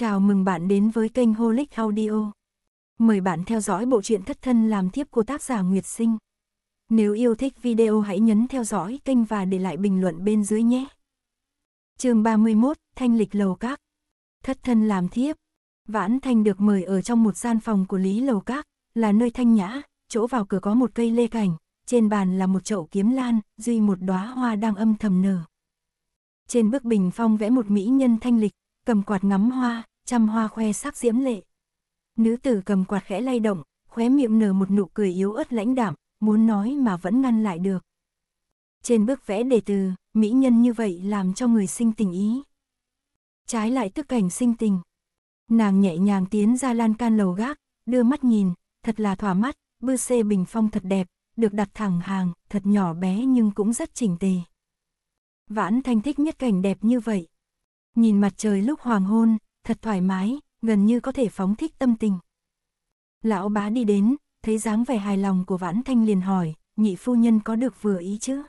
Chào mừng bạn đến với kênh Holic Audio. Mời bạn theo dõi bộ truyện thất thân làm thiếp của tác giả Nguyệt Sinh. Nếu yêu thích video hãy nhấn theo dõi kênh và để lại bình luận bên dưới nhé. chương 31, Thanh Lịch Lầu Các. Thất thân làm thiếp. Vãn Thanh được mời ở trong một gian phòng của Lý Lầu Các, là nơi thanh nhã, chỗ vào cửa có một cây lê cảnh, trên bàn là một chậu kiếm lan, duy một đóa hoa đang âm thầm nở. Trên bức bình phong vẽ một mỹ nhân thanh lịch, cầm quạt ngắm hoa, trăm hoa khoe sắc diễm lệ. Nữ tử cầm quạt khẽ lay động, khóe miệng nở một nụ cười yếu ớt lãnh đạm muốn nói mà vẫn ngăn lại được. Trên bức vẽ đề từ, mỹ nhân như vậy làm cho người sinh tình ý. Trái lại tức cảnh sinh tình. Nàng nhẹ nhàng tiến ra lan can lầu gác, đưa mắt nhìn, thật là thỏa mắt, bư xê bình phong thật đẹp, được đặt thẳng hàng, thật nhỏ bé nhưng cũng rất chỉnh tề. Vãn thanh thích nhất cảnh đẹp như vậy. Nhìn mặt trời lúc hoàng hôn, thật thoải mái, gần như có thể phóng thích tâm tình. Lão bá đi đến, thấy dáng vẻ hài lòng của Vãn Thanh liền hỏi, nhị phu nhân có được vừa ý chứ?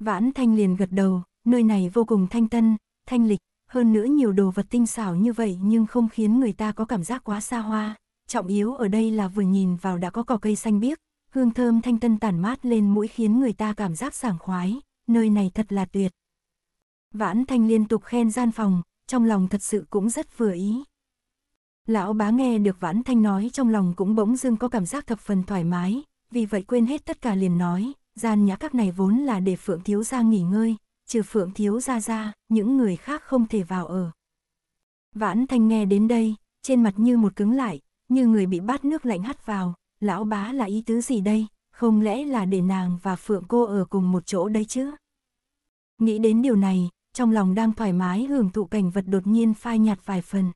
Vãn Thanh liền gật đầu, nơi này vô cùng thanh tân, thanh lịch, hơn nữa nhiều đồ vật tinh xảo như vậy nhưng không khiến người ta có cảm giác quá xa hoa. Trọng yếu ở đây là vừa nhìn vào đã có cỏ cây xanh biếc, hương thơm thanh tân tản mát lên mũi khiến người ta cảm giác sảng khoái, nơi này thật là tuyệt. Vãn Thanh liên tục khen gian phòng, trong lòng thật sự cũng rất vừa ý. Lão bá nghe được Vãn Thanh nói trong lòng cũng bỗng dưng có cảm giác thập phần thoải mái, vì vậy quên hết tất cả liền nói, gian nhã các này vốn là để Phượng Thiếu Gia nghỉ ngơi, trừ Phượng Thiếu Gia ra, những người khác không thể vào ở. Vãn Thanh nghe đến đây, trên mặt như một cứng lại, như người bị bát nước lạnh hắt vào, lão bá là ý tứ gì đây, không lẽ là để nàng và Phượng cô ở cùng một chỗ đây chứ? Nghĩ đến điều này, trong lòng đang thoải mái hưởng thụ cảnh vật đột nhiên phai nhạt vài phần.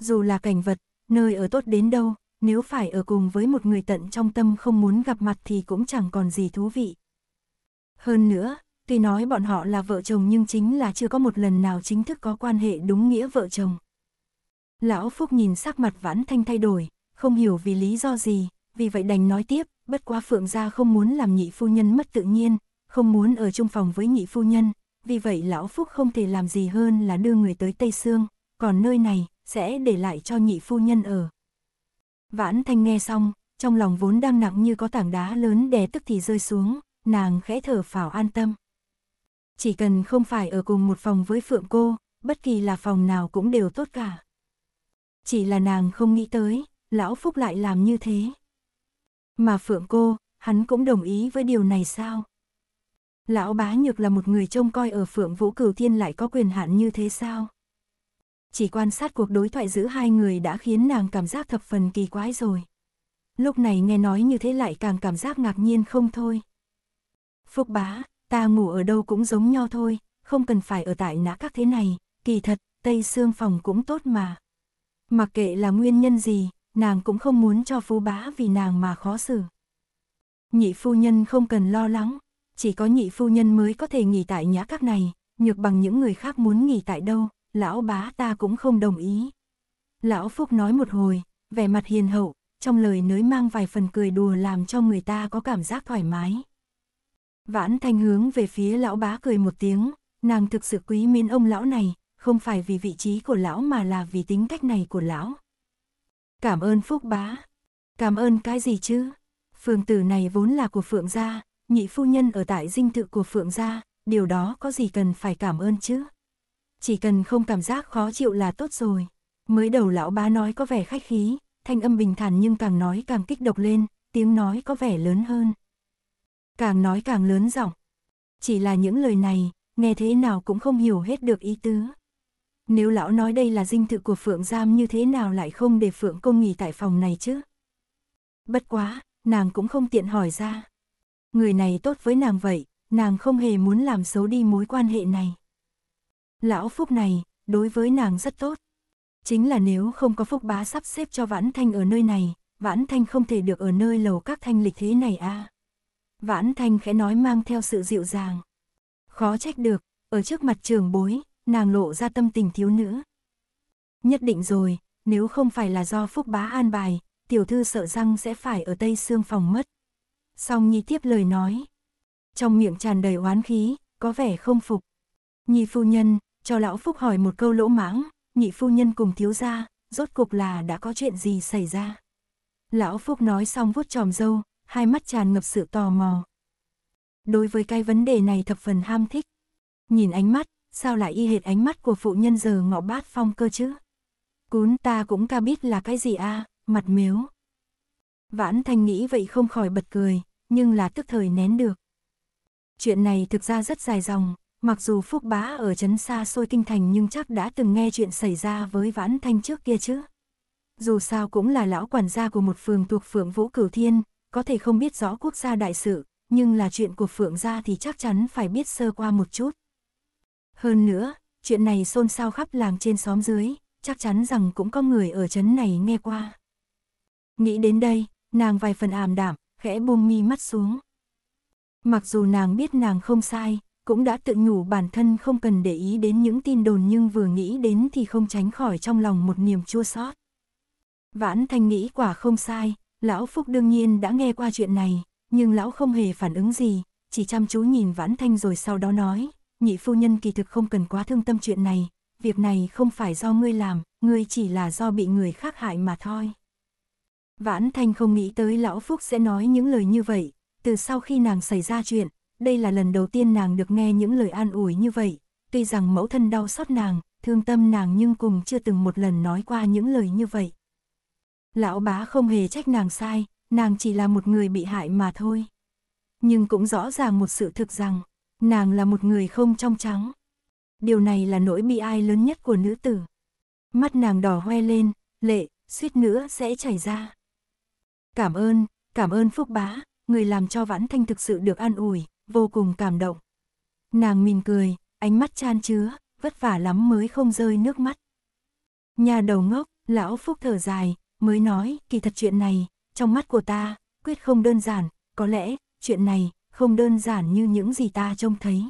Dù là cảnh vật, nơi ở tốt đến đâu, nếu phải ở cùng với một người tận trong tâm không muốn gặp mặt thì cũng chẳng còn gì thú vị. Hơn nữa, tuy nói bọn họ là vợ chồng nhưng chính là chưa có một lần nào chính thức có quan hệ đúng nghĩa vợ chồng. Lão Phúc nhìn sắc mặt Vãn Thanh thay đổi, không hiểu vì lý do gì, vì vậy đành nói tiếp, bất quá Phượng gia không muốn làm nhị phu nhân mất tự nhiên, không muốn ở chung phòng với nhị phu nhân, vì vậy lão Phúc không thể làm gì hơn là đưa người tới Tây Sương, còn nơi này sẽ để lại cho nhị phu nhân ở. Vãn Thanh nghe xong, trong lòng vốn đang nặng như có tảng đá lớn đè tức thì rơi xuống, nàng khẽ thở phào an tâm. Chỉ cần không phải ở cùng một phòng với Phượng cô, bất kỳ là phòng nào cũng đều tốt cả. Chỉ là nàng không nghĩ tới, lão Phúc lại làm như thế. Mà Phượng cô, hắn cũng đồng ý với điều này sao? Lão bá nhược là một người trông coi ở phượng vũ cửu thiên lại có quyền hạn như thế sao? Chỉ quan sát cuộc đối thoại giữa hai người đã khiến nàng cảm giác thập phần kỳ quái rồi. Lúc này nghe nói như thế lại càng cảm giác ngạc nhiên không thôi. Phúc bá, ta ngủ ở đâu cũng giống nhau thôi, không cần phải ở tại nã các thế này, kỳ thật, tây xương phòng cũng tốt mà. Mặc kệ là nguyên nhân gì, nàng cũng không muốn cho phú bá vì nàng mà khó xử. Nhị phu nhân không cần lo lắng, chỉ có nhị phu nhân mới có thể nghỉ tại nhã các này, nhược bằng những người khác muốn nghỉ tại đâu, lão bá ta cũng không đồng ý. Lão Phúc nói một hồi, vẻ mặt hiền hậu, trong lời nới mang vài phần cười đùa làm cho người ta có cảm giác thoải mái. Vãn thanh hướng về phía lão bá cười một tiếng, nàng thực sự quý mến ông lão này, không phải vì vị trí của lão mà là vì tính cách này của lão. Cảm ơn Phúc bá. Cảm ơn cái gì chứ? Phường tử này vốn là của Phượng gia, nhị phu nhân ở tại dinh thự của Phượng gia, điều đó có gì cần phải cảm ơn chứ? Chỉ cần không cảm giác khó chịu là tốt rồi. Mới đầu lão bá nói có vẻ khách khí, thanh âm bình thản nhưng càng nói càng kích động lên, tiếng nói có vẻ lớn hơn. Càng nói càng lớn giọng. Chỉ là những lời này, nghe thế nào cũng không hiểu hết được ý tứ. Nếu lão nói đây là dinh thự của Phượng Giam như thế nào lại không để Phượng công nghỉ tại phòng này chứ? Bất quá, nàng cũng không tiện hỏi ra người này tốt với nàng vậy, nàng không hề muốn làm xấu đi mối quan hệ này. Lão Phúc này, đối với nàng rất tốt. Chính là nếu không có Phúc bá sắp xếp cho Vãn Thanh ở nơi này, Vãn Thanh không thể được ở nơi lầu các thanh lịch thế này à. Vãn Thanh khẽ nói mang theo sự dịu dàng. Khó trách được, ở trước mặt trường bối, nàng lộ ra tâm tình thiếu nữ. Nhất định rồi, nếu không phải là do Phúc bá an bài, tiểu thư sợ rằng sẽ phải ở tây xương phòng mất. Song Nhi tiếp lời nói. Trong miệng tràn đầy oán khí, có vẻ không phục. Nhi phu nhân, cho lão Phúc hỏi một câu lỗ mãng, nhị phu nhân cùng thiếu gia, rốt cục là đã có chuyện gì xảy ra. Lão Phúc nói xong vuốt tròm dâu, hai mắt tràn ngập sự tò mò. Đối với cái vấn đề này thập phần ham thích. Nhìn ánh mắt, sao lại y hệt ánh mắt của phụ nhân giờ ngọ bát phong cơ chứ? Cún ta cũng ca biết là cái gì a à? mặt miếu. Vãn Thanh nghĩ vậy không khỏi bật cười, nhưng là tức thời nén được. Chuyện này thực ra rất dài dòng, mặc dù Phúc Bá ở chấn xa xôi kinh thành nhưng chắc đã từng nghe chuyện xảy ra với Vãn Thanh trước kia chứ. Dù sao cũng là lão quản gia của một phường thuộc phượng Vũ Cửu Thiên, có thể không biết rõ quốc gia đại sự, nhưng là chuyện của phượng gia thì chắc chắn phải biết sơ qua một chút. Hơn nữa, chuyện này xôn xao khắp làng trên xóm dưới, chắc chắn rằng cũng có người ở chấn này nghe qua. Nghĩ đến đây, nàng vài phần ảm đạm, khẽ buông mi mắt xuống. Mặc dù nàng biết nàng không sai, cũng đã tự nhủ bản thân không cần để ý đến những tin đồn nhưng vừa nghĩ đến thì không tránh khỏi trong lòng một niềm chua xót. Vãn Thanh nghĩ quả không sai, lão Phúc đương nhiên đã nghe qua chuyện này, nhưng lão không hề phản ứng gì, chỉ chăm chú nhìn Vãn Thanh rồi sau đó nói, nhị phu nhân kỳ thực không cần quá thương tâm chuyện này, việc này không phải do ngươi làm, ngươi chỉ là do bị người khác hại mà thôi. Vãn Thanh không nghĩ tới Lão Phúc sẽ nói những lời như vậy, từ sau khi nàng xảy ra chuyện, đây là lần đầu tiên nàng được nghe những lời an ủi như vậy, tuy rằng mẫu thân đau xót nàng, thương tâm nàng nhưng cùng chưa từng một lần nói qua những lời như vậy. Lão bá không hề trách nàng sai, nàng chỉ là một người bị hại mà thôi. Nhưng cũng rõ ràng một sự thực rằng, nàng là một người không trong trắng. Điều này là nỗi bi ai lớn nhất của nữ tử. Mắt nàng đỏ hoe lên, lệ, suýt nữa sẽ chảy ra. Cảm ơn, cảm ơn Phúc Bá, người làm cho Vãn Thanh thực sự được an ủi, vô cùng cảm động. Nàng mỉm cười, ánh mắt chan chứa, vất vả lắm mới không rơi nước mắt. Nhà đầu ngốc, lão Phúc thở dài, mới nói, kỳ thật chuyện này, trong mắt của ta, quyết không đơn giản, có lẽ, chuyện này, không đơn giản như những gì ta trông thấy.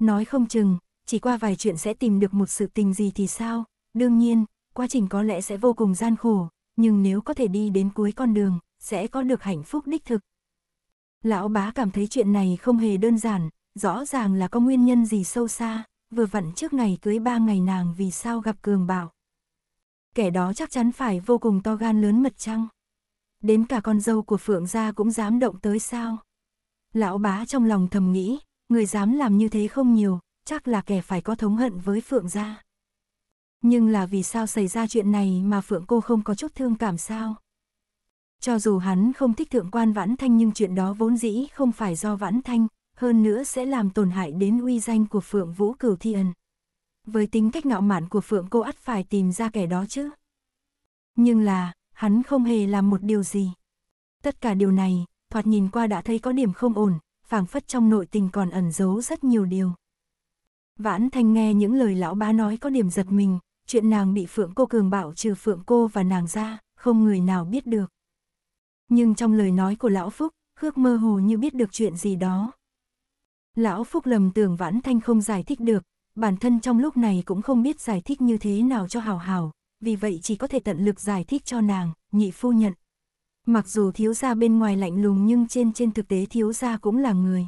Nói không chừng, chỉ qua vài chuyện sẽ tìm được một sự tình gì thì sao, đương nhiên, quá trình có lẽ sẽ vô cùng gian khổ, nhưng nếu có thể đi đến cuối con đường, sẽ có được hạnh phúc đích thực. Lão bá cảm thấy chuyện này không hề đơn giản, rõ ràng là có nguyên nhân gì sâu xa, vừa vặn trước ngày cưới ba ngày nàng vì sao gặp cường bảo. Kẻ đó chắc chắn phải vô cùng to gan lớn mật chăng? Đến cả con dâu của Phượng gia cũng dám động tới sao? Lão bá trong lòng thầm nghĩ, người dám làm như thế không nhiều, chắc là kẻ phải có thống hận với Phượng gia. Nhưng là vì sao xảy ra chuyện này mà Phượng cô không có chút thương cảm sao? Cho dù hắn không thích thượng quan Vãn Thanh nhưng chuyện đó vốn dĩ không phải do Vãn Thanh, hơn nữa sẽ làm tổn hại đến uy danh của Phượng Vũ Cửu Thi Ân. Với tính cách ngạo mạn của Phượng cô ắt phải tìm ra kẻ đó chứ. Nhưng là, hắn không hề làm một điều gì. Tất cả điều này, thoạt nhìn qua đã thấy có điểm không ổn, phảng phất trong nội tình còn ẩn giấu rất nhiều điều. Vãn Thanh nghe những lời lão bá nói có điểm giật mình, chuyện nàng bị phượng cô cường bạo trừ phượng cô và nàng ra, không người nào biết được. Nhưng trong lời nói của Lão Phúc, Khước mơ hồ như biết được chuyện gì đó. Lão Phúc lầm tưởng Vãn Thanh không giải thích được, bản thân trong lúc này cũng không biết giải thích như thế nào cho hào hào, vì vậy chỉ có thể tận lực giải thích cho nàng, nhị phu nhận. Mặc dù thiếu gia bên ngoài lạnh lùng nhưng trên trên thực tế thiếu gia cũng là người.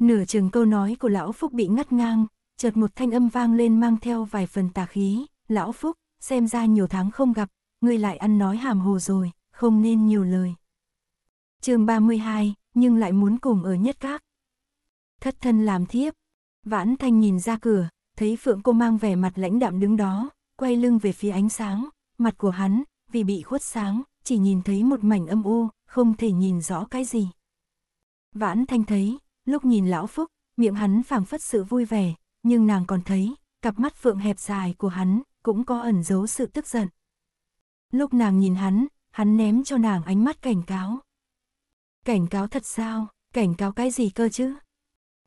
Nửa chừng câu nói của lão Phúc bị ngắt ngang, chợt một thanh âm vang lên mang theo vài phần tà khí, lão Phúc, xem ra nhiều tháng không gặp, ngươi lại ăn nói hàm hồ rồi, không nên nhiều lời. chương 32, nhưng lại muốn cùng ở nhất các. Thất thân làm thiếp, vãn thanh nhìn ra cửa, thấy phượng cô mang vẻ mặt lãnh đạm đứng đó, quay lưng về phía ánh sáng, mặt của hắn, vì bị khuất sáng, chỉ nhìn thấy một mảnh âm u, không thể nhìn rõ cái gì. Vãn thanh thấy, lúc nhìn lão Phúc, miệng hắn phảng phất sự vui vẻ, nhưng nàng còn thấy, cặp mắt phượng hẹp dài của hắn cũng có ẩn giấu sự tức giận. Lúc nàng nhìn hắn, hắn ném cho nàng ánh mắt cảnh cáo. Cảnh cáo thật sao, cảnh cáo cái gì cơ chứ?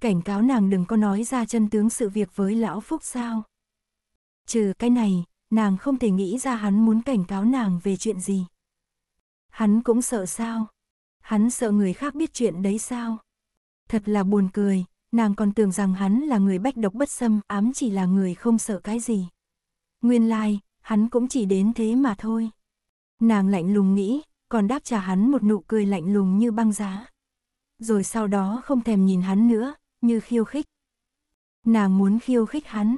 Cảnh cáo nàng đừng có nói ra chân tướng sự việc với lão Phúc sao? Trừ cái này, nàng không thể nghĩ ra hắn muốn cảnh cáo nàng về chuyện gì. Hắn cũng sợ sao? Hắn sợ người khác biết chuyện đấy sao? Thật là buồn cười, nàng còn tưởng rằng hắn là người bách độc bất xâm, ám chỉ là người không sợ cái gì. Nguyên lai, like, hắn cũng chỉ đến thế mà thôi. Nàng lạnh lùng nghĩ, còn đáp trả hắn một nụ cười lạnh lùng như băng giá. Rồi sau đó không thèm nhìn hắn nữa, như khiêu khích. Nàng muốn khiêu khích hắn.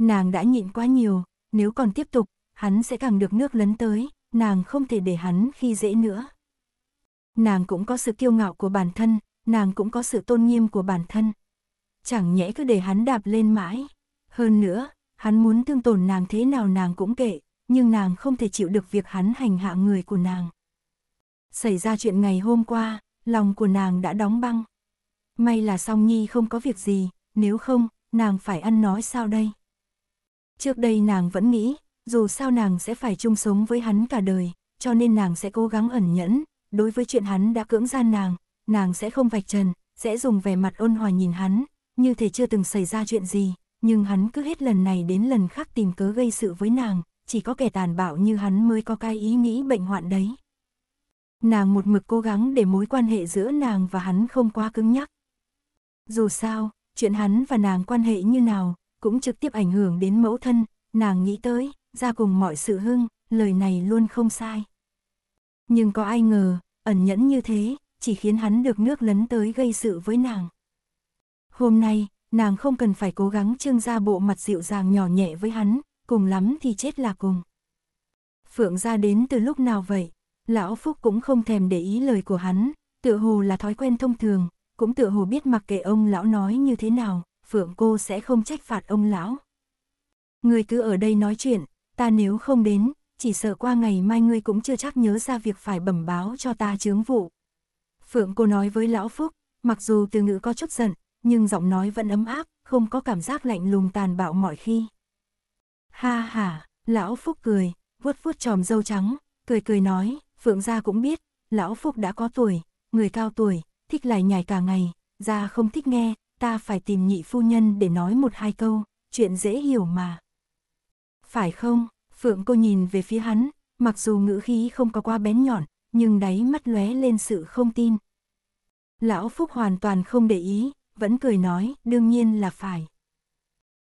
Nàng đã nhịn quá nhiều, nếu còn tiếp tục, hắn sẽ càng được nước lấn tới, nàng không thể để hắn khi dễ nữa. Nàng cũng có sự kiêu ngạo của bản thân, nàng cũng có sự tôn nghiêm của bản thân. Chẳng nhẽ cứ để hắn đạp lên mãi. Hơn nữa, hắn muốn thương tổn nàng thế nào nàng cũng kệ, nhưng nàng không thể chịu được việc hắn hành hạ người của nàng. Xảy ra chuyện ngày hôm qua, lòng của nàng đã đóng băng. May là song nhi không có việc gì, nếu không, nàng phải ăn nói sao đây? Trước đây nàng vẫn nghĩ, dù sao nàng sẽ phải chung sống với hắn cả đời, cho nên nàng sẽ cố gắng ẩn nhẫn, đối với chuyện hắn đã cưỡng gian nàng, nàng sẽ không vạch trần, sẽ dùng vẻ mặt ôn hòa nhìn hắn, như thể chưa từng xảy ra chuyện gì, nhưng hắn cứ hết lần này đến lần khác tìm cớ gây sự với nàng, chỉ có kẻ tàn bạo như hắn mới có cái ý nghĩ bệnh hoạn đấy. Nàng một mực cố gắng để mối quan hệ giữa nàng và hắn không quá cứng nhắc. Dù sao, chuyện hắn và nàng quan hệ như nào, cũng trực tiếp ảnh hưởng đến mẫu thân, nàng nghĩ tới, ra cùng mọi sự hưng, lời này luôn không sai. Nhưng có ai ngờ, ẩn nhẫn như thế, chỉ khiến hắn được nước lấn tới gây sự với nàng. Hôm nay, nàng không cần phải cố gắng trương ra bộ mặt dịu dàng nhỏ nhẹ với hắn, cùng lắm thì chết là cùng. Phượng ra đến từ lúc nào vậy, lão Phúc cũng không thèm để ý lời của hắn, tựa hồ là thói quen thông thường, cũng tựa hồ biết mặc kệ ông lão nói như thế nào, Phượng cô sẽ không trách phạt ông lão. Người cứ ở đây nói chuyện, ta nếu không đến, chỉ sợ qua ngày mai ngươi cũng chưa chắc nhớ ra việc phải bẩm báo cho ta chướng vụ. Phượng cô nói với Lão Phúc, mặc dù từ ngữ có chút giận, nhưng giọng nói vẫn ấm áp, không có cảm giác lạnh lùng tàn bạo mọi khi. Ha ha, Lão Phúc cười, vuốt vuốt tròm dâu trắng, cười cười nói, Phượng gia cũng biết, Lão Phúc đã có tuổi, người cao tuổi, thích lải nhải cả ngày, gia không thích nghe, ta phải tìm nhị phu nhân để nói một hai câu, chuyện dễ hiểu mà. Phải không? Phượng cô nhìn về phía hắn, mặc dù ngữ khí không có quá bén nhọn, nhưng đáy mắt lóe lên sự không tin. Lão Phúc hoàn toàn không để ý, vẫn cười nói, đương nhiên là phải.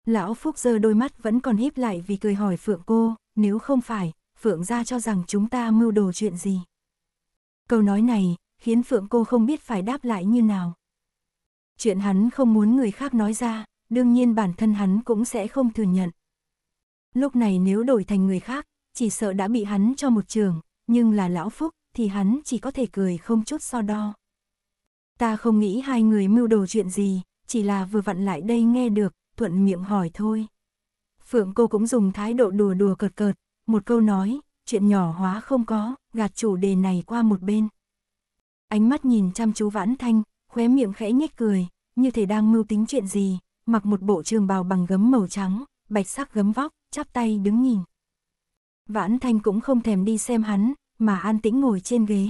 Lão Phúc giờ đôi mắt vẫn còn híp lại vì cười hỏi Phượng cô, nếu không phải, Phượng ra cho rằng chúng ta mưu đồ chuyện gì. Câu nói này, khiến Phượng cô không biết phải đáp lại như nào. Chuyện hắn không muốn người khác nói ra, đương nhiên bản thân hắn cũng sẽ không thừa nhận. Lúc này nếu đổi thành người khác, chỉ sợ đã bị hắn cho một trường, nhưng là Lão Phúc, thì hắn chỉ có thể cười không chút so đo. Ta không nghĩ hai người mưu đồ chuyện gì, chỉ là vừa vặn lại đây nghe được, thuận miệng hỏi thôi. Phượng cô cũng dùng thái độ đùa đùa cợt cợt, một câu nói, chuyện nhỏ hóa không có, gạt chủ đề này qua một bên. Ánh mắt nhìn chăm chú vãn thanh, khóe miệng khẽ nhếch cười, như thể đang mưu tính chuyện gì, mặc một bộ trường bào bằng gấm màu trắng, bạch sắc gấm vóc, chắp tay đứng nhìn. Vãn thanh cũng không thèm đi xem hắn, mà an tĩnh ngồi trên ghế.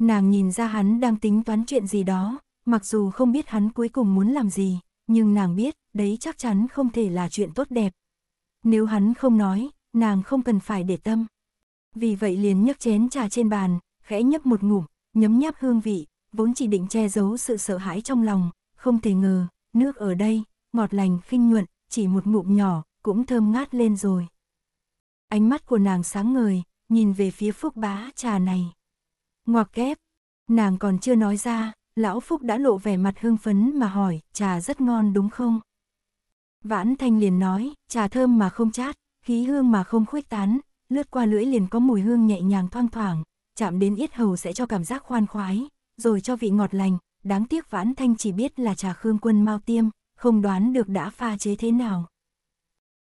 Nàng nhìn ra hắn đang tính toán chuyện gì đó, mặc dù không biết hắn cuối cùng muốn làm gì, nhưng nàng biết, đấy chắc chắn không thể là chuyện tốt đẹp. Nếu hắn không nói, nàng không cần phải để tâm. Vì vậy liền nhấc chén trà trên bàn, khẽ nhấp một ngụm, nhấm nháp hương vị, vốn chỉ định che giấu sự sợ hãi trong lòng, không thể ngờ, nước ở đây, ngọt lành khinh nhuận, chỉ một ngụm nhỏ, cũng thơm ngát lên rồi. Ánh mắt của nàng sáng ngời, nhìn về phía Phúc bá trà này. Ngoặc kép, nàng còn chưa nói ra, lão Phúc đã lộ vẻ mặt hưng phấn mà hỏi, trà rất ngon đúng không? Vãn Thanh liền nói, trà thơm mà không chát, khí hương mà không khuếch tán, lướt qua lưỡi liền có mùi hương nhẹ nhàng thoang thoảng, chạm đến yết hầu sẽ cho cảm giác khoan khoái, rồi cho vị ngọt lành, đáng tiếc Vãn Thanh chỉ biết là trà Khương Quân Mao Tiêm, không đoán được đã pha chế thế nào.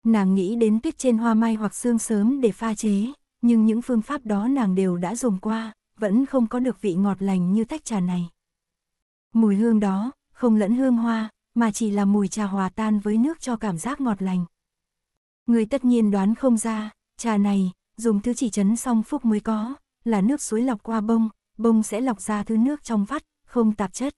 Nàng nghĩ đến tuyết trên hoa mai hoặc xương sớm để pha chế, nhưng những phương pháp đó nàng đều đã dùng qua, vẫn không có được vị ngọt lành như tách trà này. Mùi hương đó, không lẫn hương hoa, mà chỉ là mùi trà hòa tan với nước cho cảm giác ngọt lành. Người tất nhiên đoán không ra, trà này, dùng thứ chỉ chấn xong phúc mới có, là nước suối lọc qua bông, bông sẽ lọc ra thứ nước trong vắt, không tạp chất.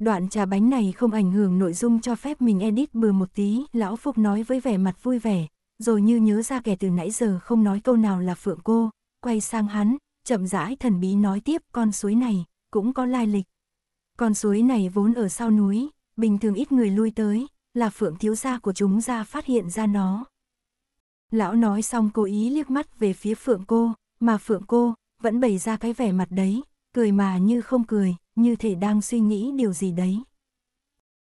Đoạn trà bánh này không ảnh hưởng nội dung cho phép mình edit bừa một tí, lão Phúc nói với vẻ mặt vui vẻ, rồi như nhớ ra kẻ từ nãy giờ không nói câu nào là phượng cô, quay sang hắn, chậm rãi thần bí nói tiếp con suối này, cũng có lai lịch. Con suối này vốn ở sau núi, bình thường ít người lui tới, là phượng thiếu gia của chúng ra phát hiện ra nó. Lão nói xong cố ý liếc mắt về phía phượng cô, mà phượng cô, vẫn bày ra cái vẻ mặt đấy, cười mà như không cười, như thể đang suy nghĩ điều gì đấy.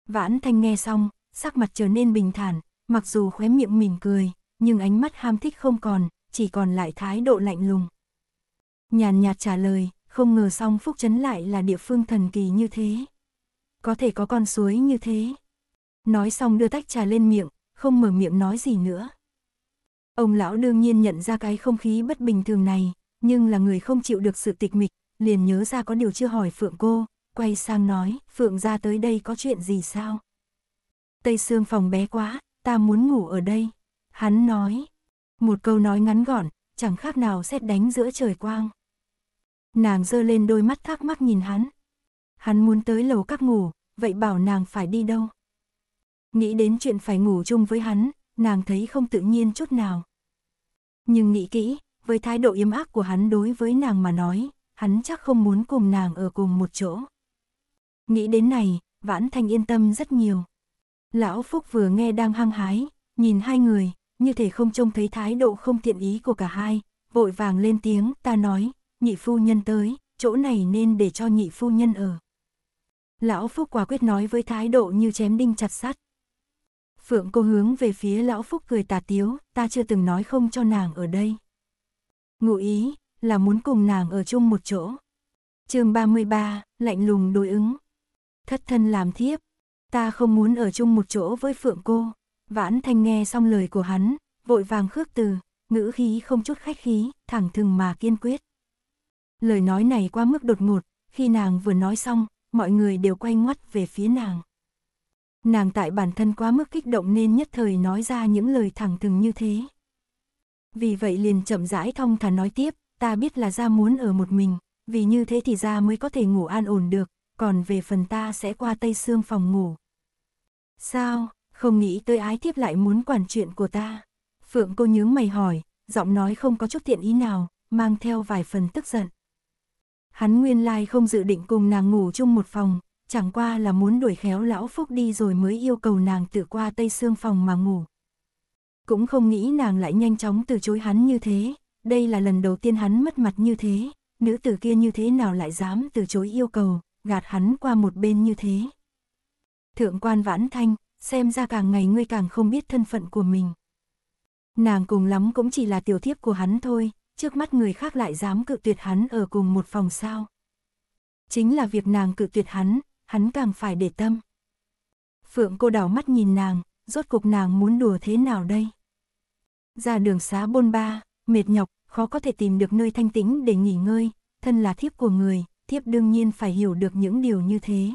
Vãn thanh nghe xong, sắc mặt trở nên bình thản, mặc dù khóe miệng mỉm cười, nhưng ánh mắt ham thích không còn, chỉ còn lại thái độ lạnh lùng. Nhàn nhạt trả lời, không ngờ song Phúc chấn lại là địa phương thần kỳ như thế. Có thể có con suối như thế. Nói xong đưa tách trà lên miệng, không mở miệng nói gì nữa. Ông lão đương nhiên nhận ra cái không khí bất bình thường này, nhưng là người không chịu được sự tịch mịch, liền nhớ ra có điều chưa hỏi Phượng cô, quay sang nói, Phượng ra tới đây có chuyện gì sao? Tây xương phòng bé quá, ta muốn ngủ ở đây. Hắn nói, một câu nói ngắn gọn, chẳng khác nào xét đánh giữa trời quang. Nàng giơ lên đôi mắt thắc mắc nhìn hắn. Hắn muốn tới lầu các ngủ, vậy bảo nàng phải đi đâu? Nghĩ đến chuyện phải ngủ chung với hắn, nàng thấy không tự nhiên chút nào. Nhưng nghĩ kỹ, với thái độ yếm ác của hắn đối với nàng mà nói, hắn chắc không muốn cùng nàng ở cùng một chỗ. Nghĩ đến này, Vãn Thanh yên tâm rất nhiều. Lão Phúc vừa nghe đang hăng hái, nhìn hai người, như thể không trông thấy thái độ không thiện ý của cả hai, vội vàng lên tiếng, ta nói, nhị phu nhân tới, chỗ này nên để cho nhị phu nhân ở. Lão Phúc quả quyết nói với thái độ như chém đinh chặt sắt. Phượng cô hướng về phía lão Phúc cười tà tiếu, ta chưa từng nói không cho nàng ở đây. Ngụ ý, là muốn cùng nàng ở chung một chỗ. chương 33, lạnh lùng đối ứng. Thất thân làm thiếp, ta không muốn ở chung một chỗ với Phượng cô. Vãn Thanh nghe xong lời của hắn, vội vàng khước từ, ngữ khí không chút khách khí, thẳng thừng mà kiên quyết. Lời nói này quá mức đột ngột, khi nàng vừa nói xong, mọi người đều quay ngoắt về phía nàng. Nàng tại bản thân quá mức kích động nên nhất thời nói ra những lời thẳng thừng như thế. Vì vậy liền chậm rãi thông thả nói tiếp, ta biết là ra muốn ở một mình, vì như thế thì ra mới có thể ngủ an ổn được, còn về phần ta sẽ qua tây xương phòng ngủ. Sao, không nghĩ tới ái thiếp lại muốn quản chuyện của ta. Phượng cô nhướng mày hỏi, giọng nói không có chút thiện ý nào, mang theo vài phần tức giận. Hắn nguyên lai không dự định cùng nàng ngủ chung một phòng, chẳng qua là muốn đuổi khéo lão Phúc đi rồi mới yêu cầu nàng tự qua tây xương phòng mà ngủ. Cũng không nghĩ nàng lại nhanh chóng từ chối hắn như thế, đây là lần đầu tiên hắn mất mặt như thế, nữ tử kia như thế nào lại dám từ chối yêu cầu, gạt hắn qua một bên như thế. Thượng quan vãn thanh, xem ra càng ngày ngươi càng không biết thân phận của mình. Nàng cùng lắm cũng chỉ là tiểu thiếp của hắn thôi, trước mắt người khác lại dám cự tuyệt hắn ở cùng một phòng sao. Chính là việc nàng cự tuyệt hắn, hắn càng phải để tâm. Phượng cô đảo mắt nhìn nàng, rốt cuộc nàng muốn đùa thế nào đây? Ra đường xá bôn ba, mệt nhọc, khó có thể tìm được nơi thanh tĩnh để nghỉ ngơi, thân là thiếp của người, thiếp đương nhiên phải hiểu được những điều như thế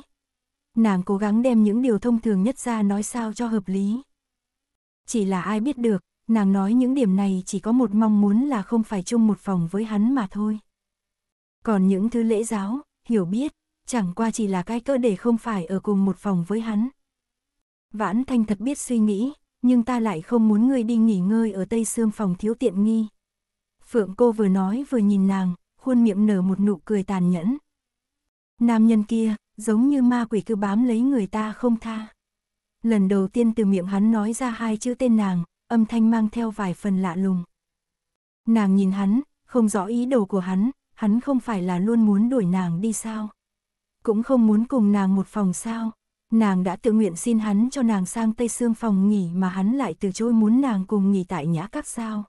nàng cố gắng đem những điều thông thường nhất ra nói sao cho hợp lý. Chỉ là ai biết được, nàng nói những điểm này chỉ có một mong muốn là không phải chung một phòng với hắn mà thôi. Còn những thứ lễ giáo, hiểu biết, chẳng qua chỉ là cái cỡ để không phải ở cùng một phòng với hắn. Vãn Thanh thật biết suy nghĩ, nhưng ta lại không muốn ngươi đi nghỉ ngơi ở tây xương phòng thiếu tiện nghi. Phượng cô vừa nói vừa nhìn nàng, khuôn miệng nở một nụ cười tàn nhẫn. Nam nhân kia, giống như ma quỷ cứ bám lấy người ta không tha. Lần đầu tiên từ miệng hắn nói ra hai chữ tên nàng, âm thanh mang theo vài phần lạ lùng. Nàng nhìn hắn, không rõ ý đồ của hắn, hắn không phải là luôn muốn đuổi nàng đi sao? Cũng không muốn cùng nàng một phòng sao? Nàng đã tự nguyện xin hắn cho nàng sang Tây Sương phòng nghỉ mà hắn lại từ chối muốn nàng cùng nghỉ tại nhã các sao?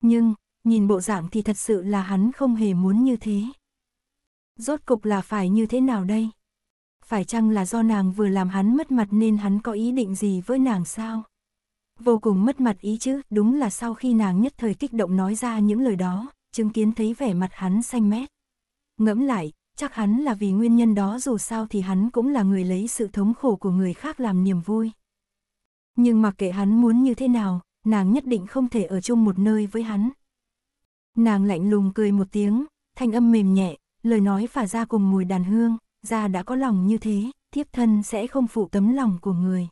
Nhưng, nhìn bộ dạng thì thật sự là hắn không hề muốn như thế. Rốt cục là phải như thế nào đây? Phải chăng là do nàng vừa làm hắn mất mặt nên hắn có ý định gì với nàng sao? Vô cùng mất mặt ý chứ, đúng là sau khi nàng nhất thời kích động nói ra những lời đó, chứng kiến thấy vẻ mặt hắn xanh mét. Ngẫm lại, chắc hắn là vì nguyên nhân đó dù sao thì hắn cũng là người lấy sự thống khổ của người khác làm niềm vui. Nhưng mặc kệ hắn muốn như thế nào, nàng nhất định không thể ở chung một nơi với hắn. Nàng lạnh lùng cười một tiếng, thanh âm mềm nhẹ, lời nói phả ra cùng mùi đàn hương, ra đã có lòng như thế, thiếp thân sẽ không phụ tấm lòng của người.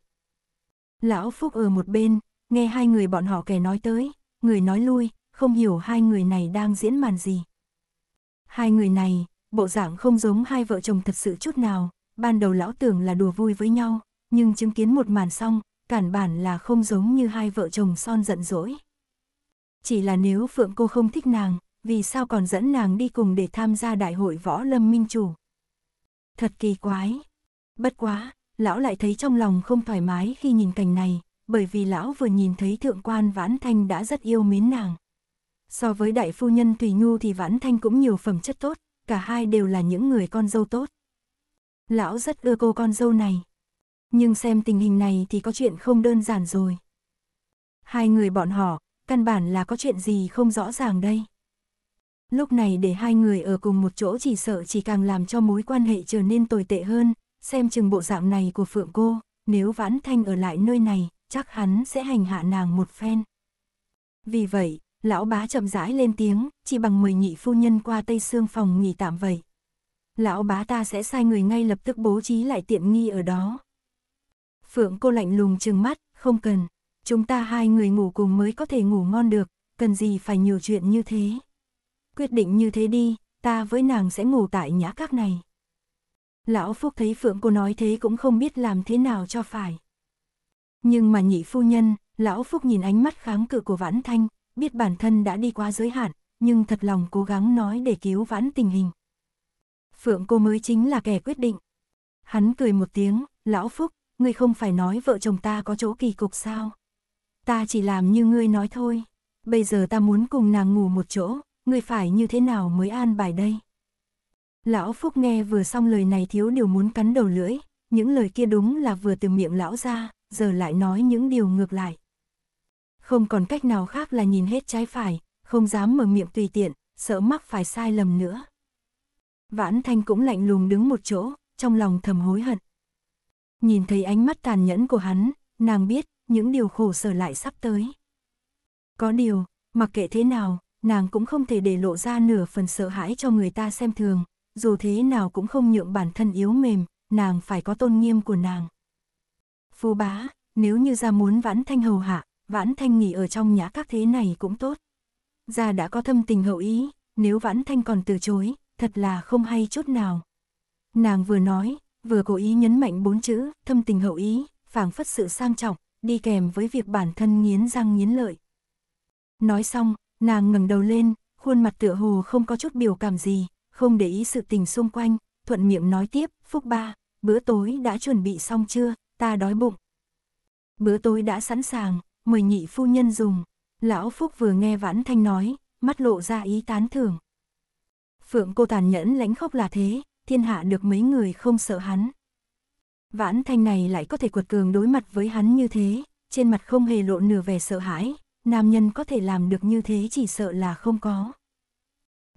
Lão Phúc ở một bên, nghe hai người bọn họ kẻ nói tới, người nói lui, không hiểu hai người này đang diễn màn gì. Hai người này, bộ dạng không giống hai vợ chồng thật sự chút nào, ban đầu lão tưởng là đùa vui với nhau, nhưng chứng kiến một màn xong, cản bản là không giống như hai vợ chồng son giận dỗi. Chỉ là nếu Phượng cô không thích nàng, vì sao còn dẫn nàng đi cùng để tham gia đại hội võ lâm minh chủ. Thật kỳ quái. Bất quá, lão lại thấy trong lòng không thoải mái khi nhìn cảnh này, bởi vì lão vừa nhìn thấy thượng quan vãn thanh đã rất yêu mến nàng. So với đại phu nhân Tùy Nhu thì vãn thanh cũng nhiều phẩm chất tốt, cả hai đều là những người con dâu tốt. Lão rất ưa cô con dâu này. Nhưng xem tình hình này thì có chuyện không đơn giản rồi. Hai người bọn họ, căn bản là có chuyện gì không rõ ràng đây lúc này để hai người ở cùng một chỗ chỉ sợ chỉ càng làm cho mối quan hệ trở nên tồi tệ hơn, xem chừng bộ dạng này của Phượng cô, nếu Vãn Thanh ở lại nơi này, chắc hắn sẽ hành hạ nàng một phen. Vì vậy, lão bá chậm rãi lên tiếng, chỉ bằng mời nhị phu nhân qua tây xương phòng nghỉ tạm vậy. Lão bá ta sẽ sai người ngay lập tức bố trí lại tiện nghi ở đó. Phượng cô lạnh lùng trừng mắt, không cần, chúng ta hai người ngủ cùng mới có thể ngủ ngon được, cần gì phải nhiều chuyện như thế quyết định như thế đi, ta với nàng sẽ ngủ tại nhã các này. Lão Phúc thấy Phượng cô nói thế cũng không biết làm thế nào cho phải. Nhưng mà nhị phu nhân, Lão Phúc nhìn ánh mắt kháng cự của Vãn Thanh, biết bản thân đã đi quá giới hạn, nhưng thật lòng cố gắng nói để cứu Vãn tình hình. Phượng cô mới chính là kẻ quyết định. Hắn cười một tiếng, Lão Phúc, ngươi không phải nói vợ chồng ta có chỗ kỳ cục sao? Ta chỉ làm như ngươi nói thôi, bây giờ ta muốn cùng nàng ngủ một chỗ, ngươi phải như thế nào mới an bài đây? Lão Phúc nghe vừa xong lời này thiếu điều muốn cắn đầu lưỡi, những lời kia đúng là vừa từ miệng lão ra, giờ lại nói những điều ngược lại. Không còn cách nào khác là nhìn hết trái phải, không dám mở miệng tùy tiện, sợ mắc phải sai lầm nữa. Vãn Thanh cũng lạnh lùng đứng một chỗ, trong lòng thầm hối hận. Nhìn thấy ánh mắt tàn nhẫn của hắn, nàng biết những điều khổ sở lại sắp tới. Có điều, mặc kệ thế nào, nàng cũng không thể để lộ ra nửa phần sợ hãi cho người ta xem thường, dù thế nào cũng không nhượng bản thân yếu mềm, nàng phải có tôn nghiêm của nàng. Phu bá, nếu như ra muốn vãn thanh hầu hạ, vãn thanh nghỉ ở trong nhã các thế này cũng tốt. Gia đã có thâm tình hậu ý, nếu vãn thanh còn từ chối, thật là không hay chút nào. Nàng vừa nói, vừa cố ý nhấn mạnh bốn chữ, thâm tình hậu ý, phảng phất sự sang trọng, đi kèm với việc bản thân nghiến răng nghiến lợi. Nói xong, Nàng ngẩng đầu lên, khuôn mặt tựa hồ không có chút biểu cảm gì, không để ý sự tình xung quanh, thuận miệng nói tiếp, Phúc Ba, bữa tối đã chuẩn bị xong chưa, ta đói bụng. Bữa tối đã sẵn sàng, mời nhị phu nhân dùng. Lão Phúc vừa nghe Vãn Thanh nói, mắt lộ ra ý tán thưởng. Phượng cô tàn nhẫn lánh khóc là thế, thiên hạ được mấy người không sợ hắn. Vãn Thanh này lại có thể quật cường đối mặt với hắn như thế, trên mặt không hề lộ nửa vẻ sợ hãi, nam nhân có thể làm được như thế chỉ sợ là không có.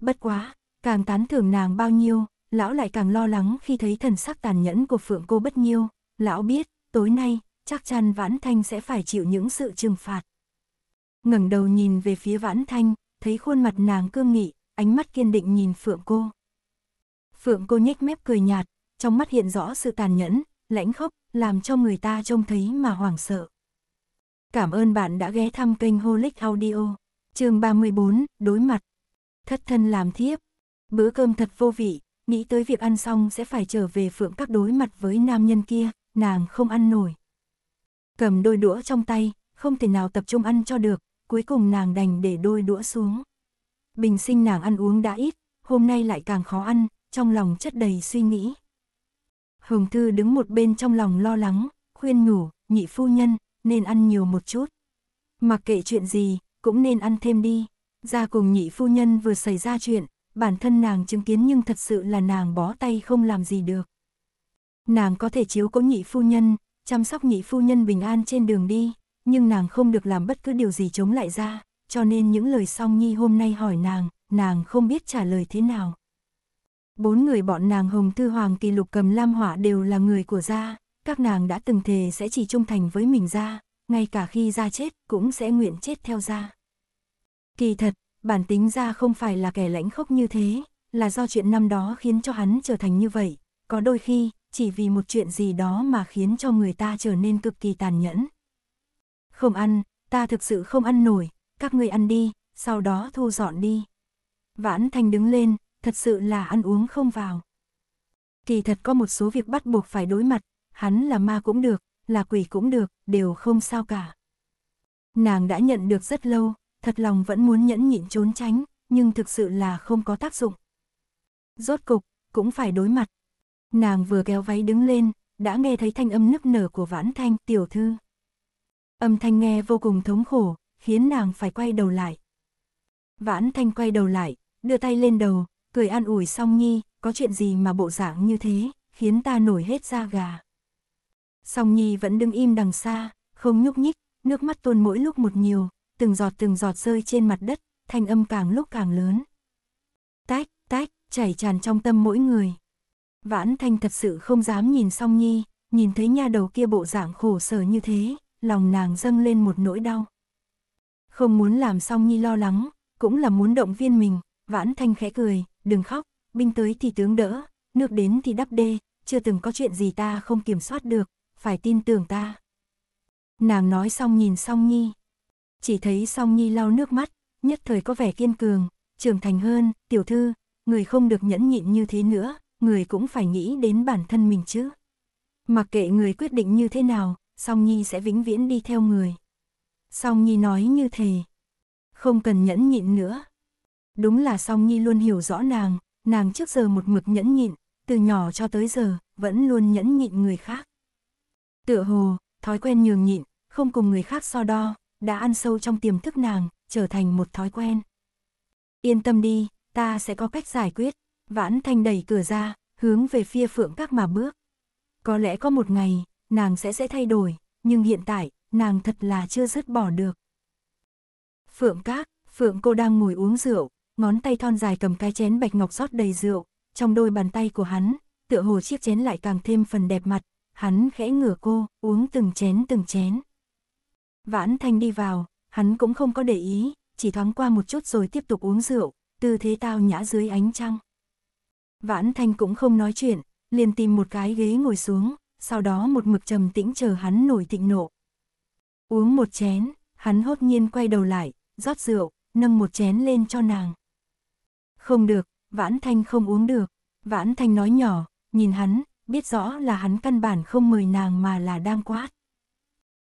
Bất quá, càng tán thưởng nàng bao nhiêu, lão lại càng lo lắng khi thấy thần sắc tàn nhẫn của phượng cô bất nhiêu, lão biết, tối nay, chắc chắn Vãn Thanh sẽ phải chịu những sự trừng phạt. ngẩng đầu nhìn về phía Vãn Thanh, thấy khuôn mặt nàng cương nghị, ánh mắt kiên định nhìn Phượng cô. Phượng cô nhếch mép cười nhạt, trong mắt hiện rõ sự tàn nhẫn, lãnh khốc, làm cho người ta trông thấy mà hoảng sợ. Cảm ơn bạn đã ghé thăm kênh Holic Audio. chương 34, đối mặt. Thất thân làm thiếp. Bữa cơm thật vô vị, nghĩ tới việc ăn xong sẽ phải trở về phượng các đối mặt với nam nhân kia, nàng không ăn nổi. Cầm đôi đũa trong tay, không thể nào tập trung ăn cho được, cuối cùng nàng đành để đôi đũa xuống. Bình sinh nàng ăn uống đã ít, hôm nay lại càng khó ăn, trong lòng chất đầy suy nghĩ. Hồng Thư đứng một bên trong lòng lo lắng, khuyên nhủ, nhị phu nhân, nên ăn nhiều một chút. Mặc kệ chuyện gì, cũng nên ăn thêm đi. Ra cùng nhị phu nhân vừa xảy ra chuyện, bản thân nàng chứng kiến nhưng thật sự là nàng bó tay không làm gì được. Nàng có thể chiếu cố nhị phu nhân, chăm sóc nhị phu nhân bình an trên đường đi, nhưng nàng không được làm bất cứ điều gì chống lại ra, cho nên những lời song nhi hôm nay hỏi nàng, nàng không biết trả lời thế nào. Bốn người bọn nàng Hồng Thư Hoàng Kỳ Lục Cầm Lam Hỏa đều là người của gia, các nàng đã từng thề sẽ chỉ trung thành với mình ra, ngay cả khi ra chết cũng sẽ nguyện chết theo ra. Kỳ thật, bản tính ra không phải là kẻ lãnh khốc như thế, là do chuyện năm đó khiến cho hắn trở thành như vậy, có đôi khi chỉ vì một chuyện gì đó mà khiến cho người ta trở nên cực kỳ tàn nhẫn. Không ăn, ta thực sự không ăn nổi, các ngươi ăn đi, sau đó thu dọn đi. Vãn Thanh đứng lên, thật sự là ăn uống không vào. Kỳ thật có một số việc bắt buộc phải đối mặt, hắn là ma cũng được, là quỷ cũng được, đều không sao cả. Nàng đã nhận được rất lâu, thật lòng vẫn muốn nhẫn nhịn trốn tránh, nhưng thực sự là không có tác dụng. Rốt cục, cũng phải đối mặt. Nàng vừa kéo váy đứng lên, đã nghe thấy thanh âm nức nở của vãn thanh tiểu thư. Âm thanh nghe vô cùng thống khổ, khiến nàng phải quay đầu lại. Vãn thanh quay đầu lại, đưa tay lên đầu, cười an ủi song nhi, có chuyện gì mà bộ dạng như thế, khiến ta nổi hết da gà. Song Nhi vẫn đứng im đằng xa, không nhúc nhích, nước mắt tuôn mỗi lúc một nhiều, từng giọt từng giọt rơi trên mặt đất, thanh âm càng lúc càng lớn. Tách, tách, chảy tràn trong tâm mỗi người. Vãn Thanh thật sự không dám nhìn Song Nhi, nhìn thấy nha đầu kia bộ dạng khổ sở như thế, lòng nàng dâng lên một nỗi đau. Không muốn làm Song Nhi lo lắng, cũng là muốn động viên mình, Vãn Thanh khẽ cười, đừng khóc, binh tới thì tướng đỡ, nước đến thì đắp đê, chưa từng có chuyện gì ta không kiểm soát được, phải tin tưởng ta. Nàng nói xong nhìn song nhi. Chỉ thấy song nhi lau nước mắt, nhất thời có vẻ kiên cường, trưởng thành hơn, tiểu thư, người không được nhẫn nhịn như thế nữa, người cũng phải nghĩ đến bản thân mình chứ. Mặc kệ người quyết định như thế nào, song nhi sẽ vĩnh viễn đi theo người. Song nhi nói như thề. Không cần nhẫn nhịn nữa. Đúng là song nhi luôn hiểu rõ nàng, nàng trước giờ một mực nhẫn nhịn, từ nhỏ cho tới giờ, vẫn luôn nhẫn nhịn người khác. Tựa hồ, thói quen nhường nhịn, không cùng người khác so đo, đã ăn sâu trong tiềm thức nàng, trở thành một thói quen. Yên tâm đi, ta sẽ có cách giải quyết. Vãn Thanh đẩy cửa ra, hướng về phía phượng các mà bước. Có lẽ có một ngày, nàng sẽ sẽ thay đổi, nhưng hiện tại, nàng thật là chưa dứt bỏ được. Phượng các, phượng cô đang ngồi uống rượu, ngón tay thon dài cầm cái chén bạch ngọc rót đầy rượu, trong đôi bàn tay của hắn, tựa hồ chiếc chén lại càng thêm phần đẹp mặt, hắn khẽ ngửa cô, uống từng chén từng chén. Vãn Thanh đi vào, hắn cũng không có để ý, chỉ thoáng qua một chút rồi tiếp tục uống rượu, tư thế tao nhã dưới ánh trăng. Vãn Thanh cũng không nói chuyện, liền tìm một cái ghế ngồi xuống, sau đó một mực trầm tĩnh chờ hắn nổi tịnh nộ. Uống một chén, hắn hốt nhiên quay đầu lại, rót rượu, nâng một chén lên cho nàng. Không được, Vãn Thanh không uống được. Vãn Thanh nói nhỏ, nhìn hắn, biết rõ là hắn căn bản không mời nàng mà là đang quát.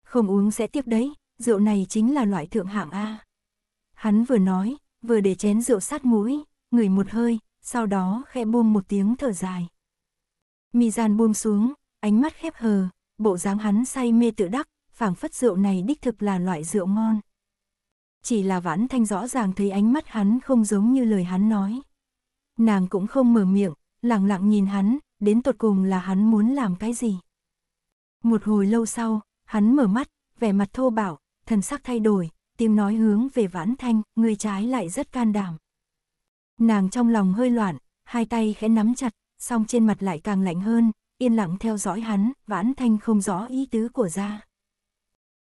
Không uống sẽ tiếp đấy, rượu này chính là loại thượng hạng A. Hắn vừa nói, vừa để chén rượu sát mũi, ngửi một hơi, sau đó khẽ buông một tiếng thở dài. Mi gian buông xuống, ánh mắt khép hờ, bộ dáng hắn say mê tự đắc, phảng phất rượu này đích thực là loại rượu ngon. Chỉ là vãn thanh rõ ràng thấy ánh mắt hắn không giống như lời hắn nói. Nàng cũng không mở miệng, lặng lặng nhìn hắn, đến tột cùng là hắn muốn làm cái gì. Một hồi lâu sau, hắn mở mắt, vẻ mặt thô bảo, thần sắc thay đổi, tim nói hướng về vãn thanh, người trái lại rất can đảm. Nàng trong lòng hơi loạn, hai tay khẽ nắm chặt, song trên mặt lại càng lạnh hơn, yên lặng theo dõi hắn, vãn thanh không rõ ý tứ của gia,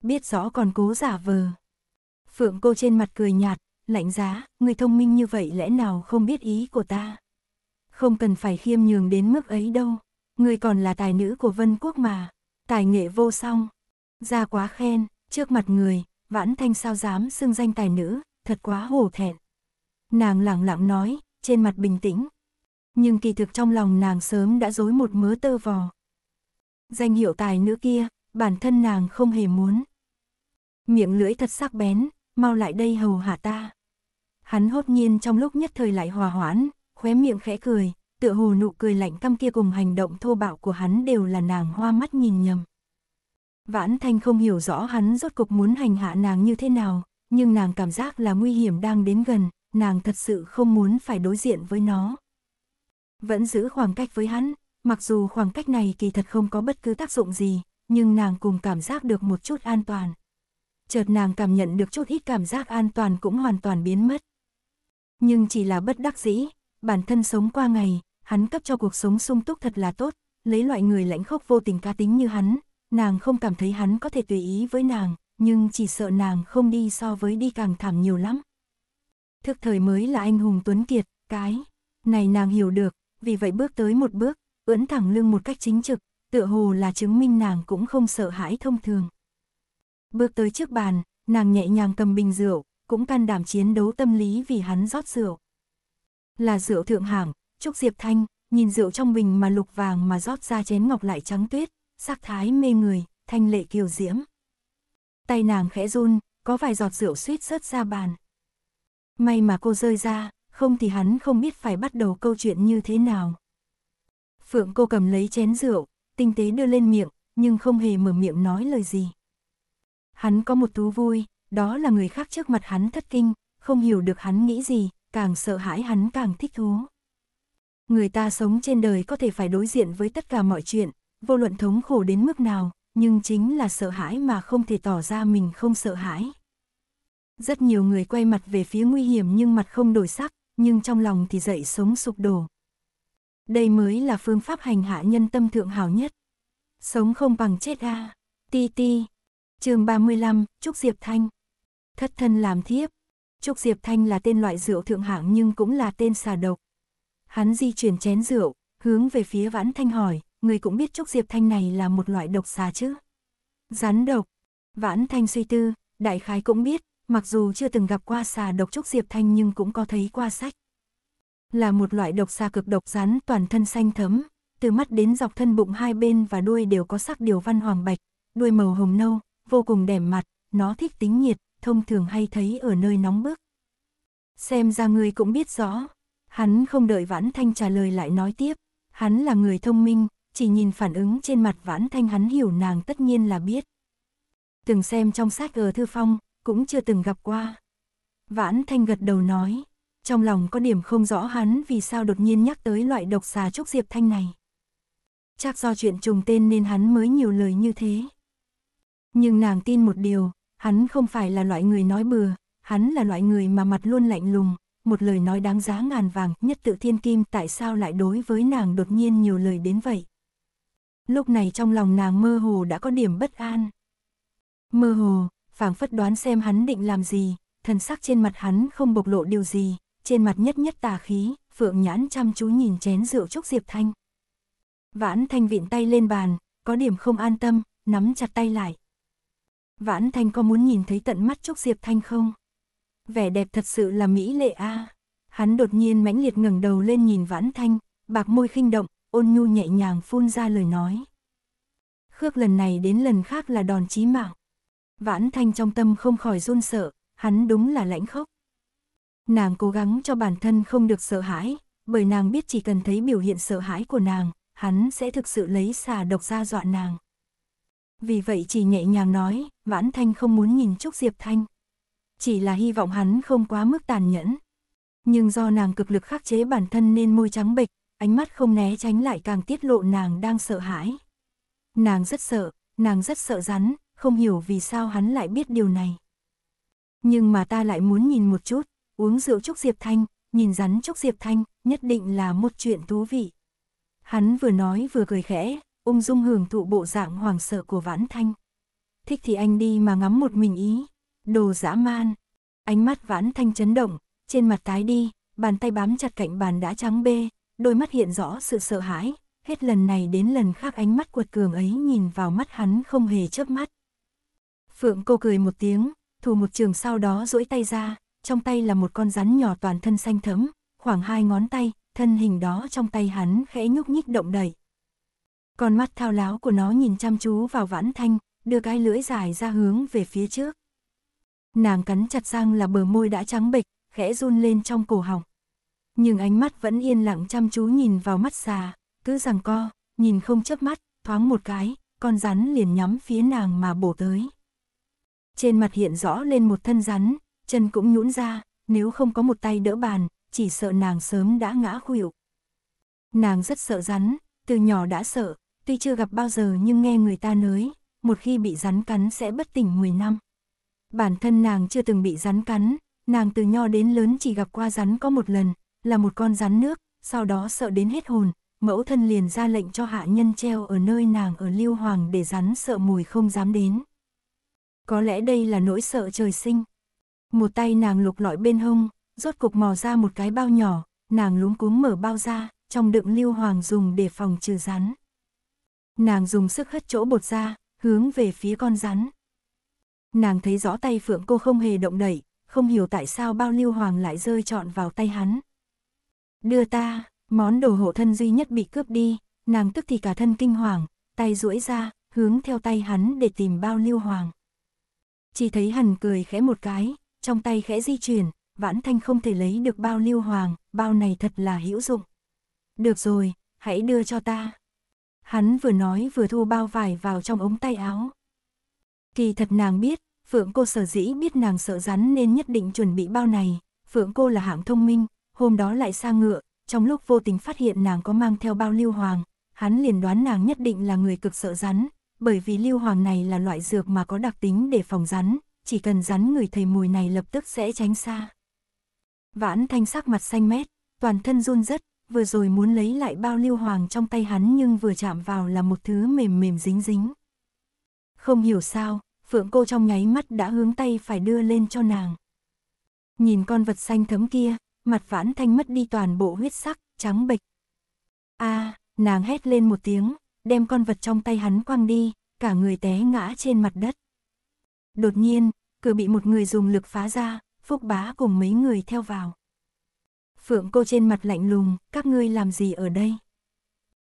Biết rõ còn cố giả vờ. Phượng cô trên mặt cười nhạt, lạnh giá, người thông minh như vậy lẽ nào không biết ý của ta không cần phải khiêm nhường đến mức ấy đâu, người còn là tài nữ của Vân Quốc mà, tài nghệ vô song. Ra quá khen, trước mặt người, Vãn Thanh sao dám xưng danh tài nữ, thật quá hổ thẹn. Nàng lẳng lặng nói, trên mặt bình tĩnh. Nhưng kỳ thực trong lòng nàng sớm đã dối một mớ tơ vò. Danh hiệu tài nữ kia, bản thân nàng không hề muốn. Miệng lưỡi thật sắc bén, mau lại đây hầu hạ ta. Hắn hốt nhiên trong lúc nhất thời lại hòa hoãn, khóe miệng khẽ cười, tựa hồ nụ cười lạnh căm kia cùng hành động thô bạo của hắn đều là nàng hoa mắt nhìn nhầm. Vãn Thanh không hiểu rõ hắn rốt cục muốn hành hạ nàng như thế nào, nhưng nàng cảm giác là nguy hiểm đang đến gần, nàng thật sự không muốn phải đối diện với nó. Vẫn giữ khoảng cách với hắn, mặc dù khoảng cách này kỳ thật không có bất cứ tác dụng gì, nhưng nàng cùng cảm giác được một chút an toàn. Chợt nàng cảm nhận được chút ít cảm giác an toàn cũng hoàn toàn biến mất. Nhưng chỉ là bất đắc dĩ, bản thân sống qua ngày, hắn cấp cho cuộc sống sung túc thật là tốt, lấy loại người lãnh khốc vô tình cá tính như hắn, nàng không cảm thấy hắn có thể tùy ý với nàng, nhưng chỉ sợ nàng không đi so với đi càng thảm nhiều lắm. Thực thời mới là anh hùng tuấn kiệt, cái này nàng hiểu được, vì vậy bước tới một bước, ưỡn thẳng lưng một cách chính trực, tựa hồ là chứng minh nàng cũng không sợ hãi thông thường. Bước tới trước bàn, nàng nhẹ nhàng cầm bình rượu, cũng can đảm chiến đấu tâm lý vì hắn rót rượu. Là rượu thượng hạng, Trúc Diệp Thanh, nhìn rượu trong bình mà lục vàng mà rót ra chén ngọc lại trắng tuyết, sắc thái mê người, thanh lệ kiều diễm. Tay nàng khẽ run, có vài giọt rượu suýt rớt ra bàn. May mà cô rơi ra, không thì hắn không biết phải bắt đầu câu chuyện như thế nào. Phượng cô cầm lấy chén rượu, tinh tế đưa lên miệng, nhưng không hề mở miệng nói lời gì. Hắn có một thú vui, đó là người khác trước mặt hắn thất kinh, không hiểu được hắn nghĩ gì, càng sợ hãi hắn càng thích thú. Người ta sống trên đời có thể phải đối diện với tất cả mọi chuyện, vô luận thống khổ đến mức nào, nhưng chính là sợ hãi mà không thể tỏ ra mình không sợ hãi. Rất nhiều người quay mặt về phía nguy hiểm nhưng mặt không đổi sắc, nhưng trong lòng thì dậy sống sụp đổ. Đây mới là phương pháp hành hạ nhân tâm thượng hảo nhất. Sống không bằng chết a. Ti ti. Chương 35, Trúc Diệp Thanh. Thất thân làm thiếp, Trúc Diệp Thanh là tên loại rượu thượng hạng nhưng cũng là tên xà độc. Hắn di chuyển chén rượu, hướng về phía Vãn Thanh hỏi, người cũng biết Trúc Diệp Thanh này là một loại độc xà chứ? Rắn độc. Vãn Thanh suy tư, đại khái cũng biết, mặc dù chưa từng gặp qua xà độc Trúc Diệp Thanh nhưng cũng có thấy qua sách. Là một loại độc xà cực độc rắn toàn thân xanh thấm, từ mắt đến dọc thân bụng hai bên và đuôi đều có sắc điều văn hoàng bạch, đuôi màu hồng nâu, vô cùng đẹp mặt, nó thích tính nhiệt, thông thường hay thấy ở nơi nóng bức. Xem ra ngươi cũng biết rõ. Hắn không đợi Vãn Thanh trả lời lại nói tiếp. Hắn là người thông minh, chỉ nhìn phản ứng trên mặt Vãn Thanh hắn hiểu nàng tất nhiên là biết. Từng xem trong sách ở thư phong, cũng chưa từng gặp qua. Vãn Thanh gật đầu nói, trong lòng có điểm không rõ hắn vì sao đột nhiên nhắc tới loại độc xà trúc diệp thanh này. Chắc do chuyện trùng tên nên hắn mới nhiều lời như thế. Nhưng nàng tin một điều, Hắn không phải là loại người nói bừa, hắn là loại người mà mặt luôn lạnh lùng, một lời nói đáng giá ngàn vàng, nhất tự thiên kim tại sao lại đối với nàng đột nhiên nhiều lời đến vậy. Lúc này trong lòng nàng mơ hồ đã có điểm bất an. Mơ hồ, phảng phất đoán xem hắn định làm gì, thần sắc trên mặt hắn không bộc lộ điều gì, trên mặt nhất nhất tà khí, phượng nhãn chăm chú nhìn chén rượu chúc Diệp Thanh. Vãn Thanh vịn tay lên bàn, có điểm không an tâm, nắm chặt tay lại. Vãn Thanh có muốn nhìn thấy tận mắt Trúc Diệp Thanh không? Vẻ đẹp thật sự là mỹ lệ a. Hắn đột nhiên mãnh liệt ngẩng đầu lên nhìn Vãn Thanh, bạc môi khinh động, ôn nhu nhẹ nhàng phun ra lời nói. Khước lần này đến lần khác là đòn chí mạng. Vãn Thanh trong tâm không khỏi run sợ, hắn đúng là lãnh khốc. Nàng cố gắng cho bản thân không được sợ hãi, bởi nàng biết chỉ cần thấy biểu hiện sợ hãi của nàng, hắn sẽ thực sự lấy xà độc ra dọa nàng vì vậy chỉ nhẹ nhàng nói, Vãn Thanh không muốn nhìn Trúc Diệp Thanh. Chỉ là hy vọng hắn không quá mức tàn nhẫn. Nhưng do nàng cực lực khắc chế bản thân nên môi trắng bệch, ánh mắt không né tránh lại càng tiết lộ nàng đang sợ hãi. Nàng rất sợ, nàng rất sợ rắn, không hiểu vì sao hắn lại biết điều này. Nhưng mà ta lại muốn nhìn một chút, uống rượu Trúc Diệp Thanh, nhìn rắn Trúc Diệp Thanh, nhất định là một chuyện thú vị. Hắn vừa nói vừa cười khẽ, ung dung hưởng thụ bộ dạng hoàng sợ của Vãn Thanh. Thích thì anh đi mà ngắm một mình ý, đồ dã man. Ánh mắt Vãn Thanh chấn động, trên mặt tái đi, bàn tay bám chặt cạnh bàn đã trắng bê, đôi mắt hiện rõ sự sợ hãi, hết lần này đến lần khác ánh mắt quật cường ấy nhìn vào mắt hắn không hề chớp mắt. Phượng cô cười một tiếng, thủ một trường sau đó duỗi tay ra, trong tay là một con rắn nhỏ toàn thân xanh thấm, khoảng hai ngón tay, thân hình đó trong tay hắn khẽ nhúc nhích động đậy con mắt thao láo của nó nhìn chăm chú vào vãn thanh, đưa cái lưỡi dài ra hướng về phía trước. Nàng cắn chặt răng là bờ môi đã trắng bệch, khẽ run lên trong cổ họng. Nhưng ánh mắt vẫn yên lặng chăm chú nhìn vào mắt xà, cứ rằng co, nhìn không chớp mắt, thoáng một cái, con rắn liền nhắm phía nàng mà bổ tới. Trên mặt hiện rõ lên một thân rắn, chân cũng nhũn ra, nếu không có một tay đỡ bàn, chỉ sợ nàng sớm đã ngã khuỵu. Nàng rất sợ rắn, từ nhỏ đã sợ, tuy chưa gặp bao giờ nhưng nghe người ta nới, một khi bị rắn cắn sẽ bất tỉnh 10 năm. Bản thân nàng chưa từng bị rắn cắn, nàng từ nho đến lớn chỉ gặp qua rắn có một lần, là một con rắn nước, sau đó sợ đến hết hồn, mẫu thân liền ra lệnh cho hạ nhân treo ở nơi nàng ở Lưu Hoàng để rắn sợ mùi không dám đến. Có lẽ đây là nỗi sợ trời sinh. Một tay nàng lục lọi bên hông, rốt cục mò ra một cái bao nhỏ, nàng lúng cuống mở bao ra, trong đựng Lưu Hoàng dùng để phòng trừ rắn. Nàng dùng sức hất chỗ bột ra, hướng về phía con rắn. Nàng thấy rõ tay phượng cô không hề động đẩy, không hiểu tại sao bao lưu hoàng lại rơi trọn vào tay hắn. Đưa ta, món đồ hộ thân duy nhất bị cướp đi, nàng tức thì cả thân kinh hoàng, tay duỗi ra, hướng theo tay hắn để tìm bao lưu hoàng. Chỉ thấy hắn cười khẽ một cái, trong tay khẽ di chuyển, vãn thanh không thể lấy được bao lưu hoàng, bao này thật là hữu dụng. Được rồi, hãy đưa cho ta. Hắn vừa nói vừa thu bao vải vào trong ống tay áo. Kỳ thật nàng biết, Phượng cô sở dĩ biết nàng sợ rắn nên nhất định chuẩn bị bao này. Phượng cô là hạng thông minh, hôm đó lại xa ngựa, trong lúc vô tình phát hiện nàng có mang theo bao lưu hoàng, hắn liền đoán nàng nhất định là người cực sợ rắn, bởi vì lưu hoàng này là loại dược mà có đặc tính để phòng rắn, chỉ cần rắn người thầy mùi này lập tức sẽ tránh xa. Vãn thanh sắc mặt xanh mét, toàn thân run rất, vừa rồi muốn lấy lại bao lưu hoàng trong tay hắn nhưng vừa chạm vào là một thứ mềm mềm dính dính. Không hiểu sao, phượng cô trong nháy mắt đã hướng tay phải đưa lên cho nàng. Nhìn con vật xanh thấm kia, mặt vãn thanh mất đi toàn bộ huyết sắc, trắng bệch. a à, nàng hét lên một tiếng, đem con vật trong tay hắn quăng đi, cả người té ngã trên mặt đất. Đột nhiên, cửa bị một người dùng lực phá ra, Phúc Bá cùng mấy người theo vào. Phượng cô trên mặt lạnh lùng, các ngươi làm gì ở đây?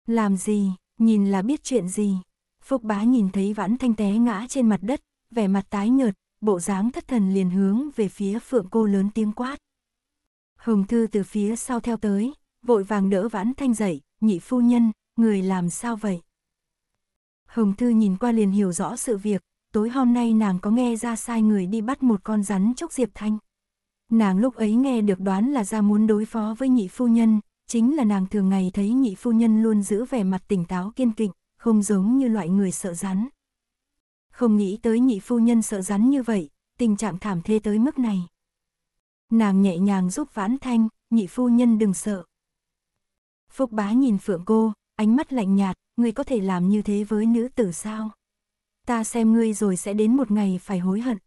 Làm gì, nhìn là biết chuyện gì. Phúc bá nhìn thấy vãn thanh té ngã trên mặt đất, vẻ mặt tái nhợt, bộ dáng thất thần liền hướng về phía phượng cô lớn tiếng quát. Hồng thư từ phía sau theo tới, vội vàng đỡ vãn thanh dậy, nhị phu nhân, người làm sao vậy? Hồng thư nhìn qua liền hiểu rõ sự việc, tối hôm nay nàng có nghe ra sai người đi bắt một con rắn chốc Diệp Thanh. Nàng lúc ấy nghe được đoán là ra muốn đối phó với nhị phu nhân, chính là nàng thường ngày thấy nhị phu nhân luôn giữ vẻ mặt tỉnh táo kiên kỵ, không giống như loại người sợ rắn. Không nghĩ tới nhị phu nhân sợ rắn như vậy, tình trạng thảm thê tới mức này. Nàng nhẹ nhàng giúp vãn thanh, nhị phu nhân đừng sợ. Phúc bá nhìn phượng cô, ánh mắt lạnh nhạt, ngươi có thể làm như thế với nữ tử sao? Ta xem ngươi rồi sẽ đến một ngày phải hối hận.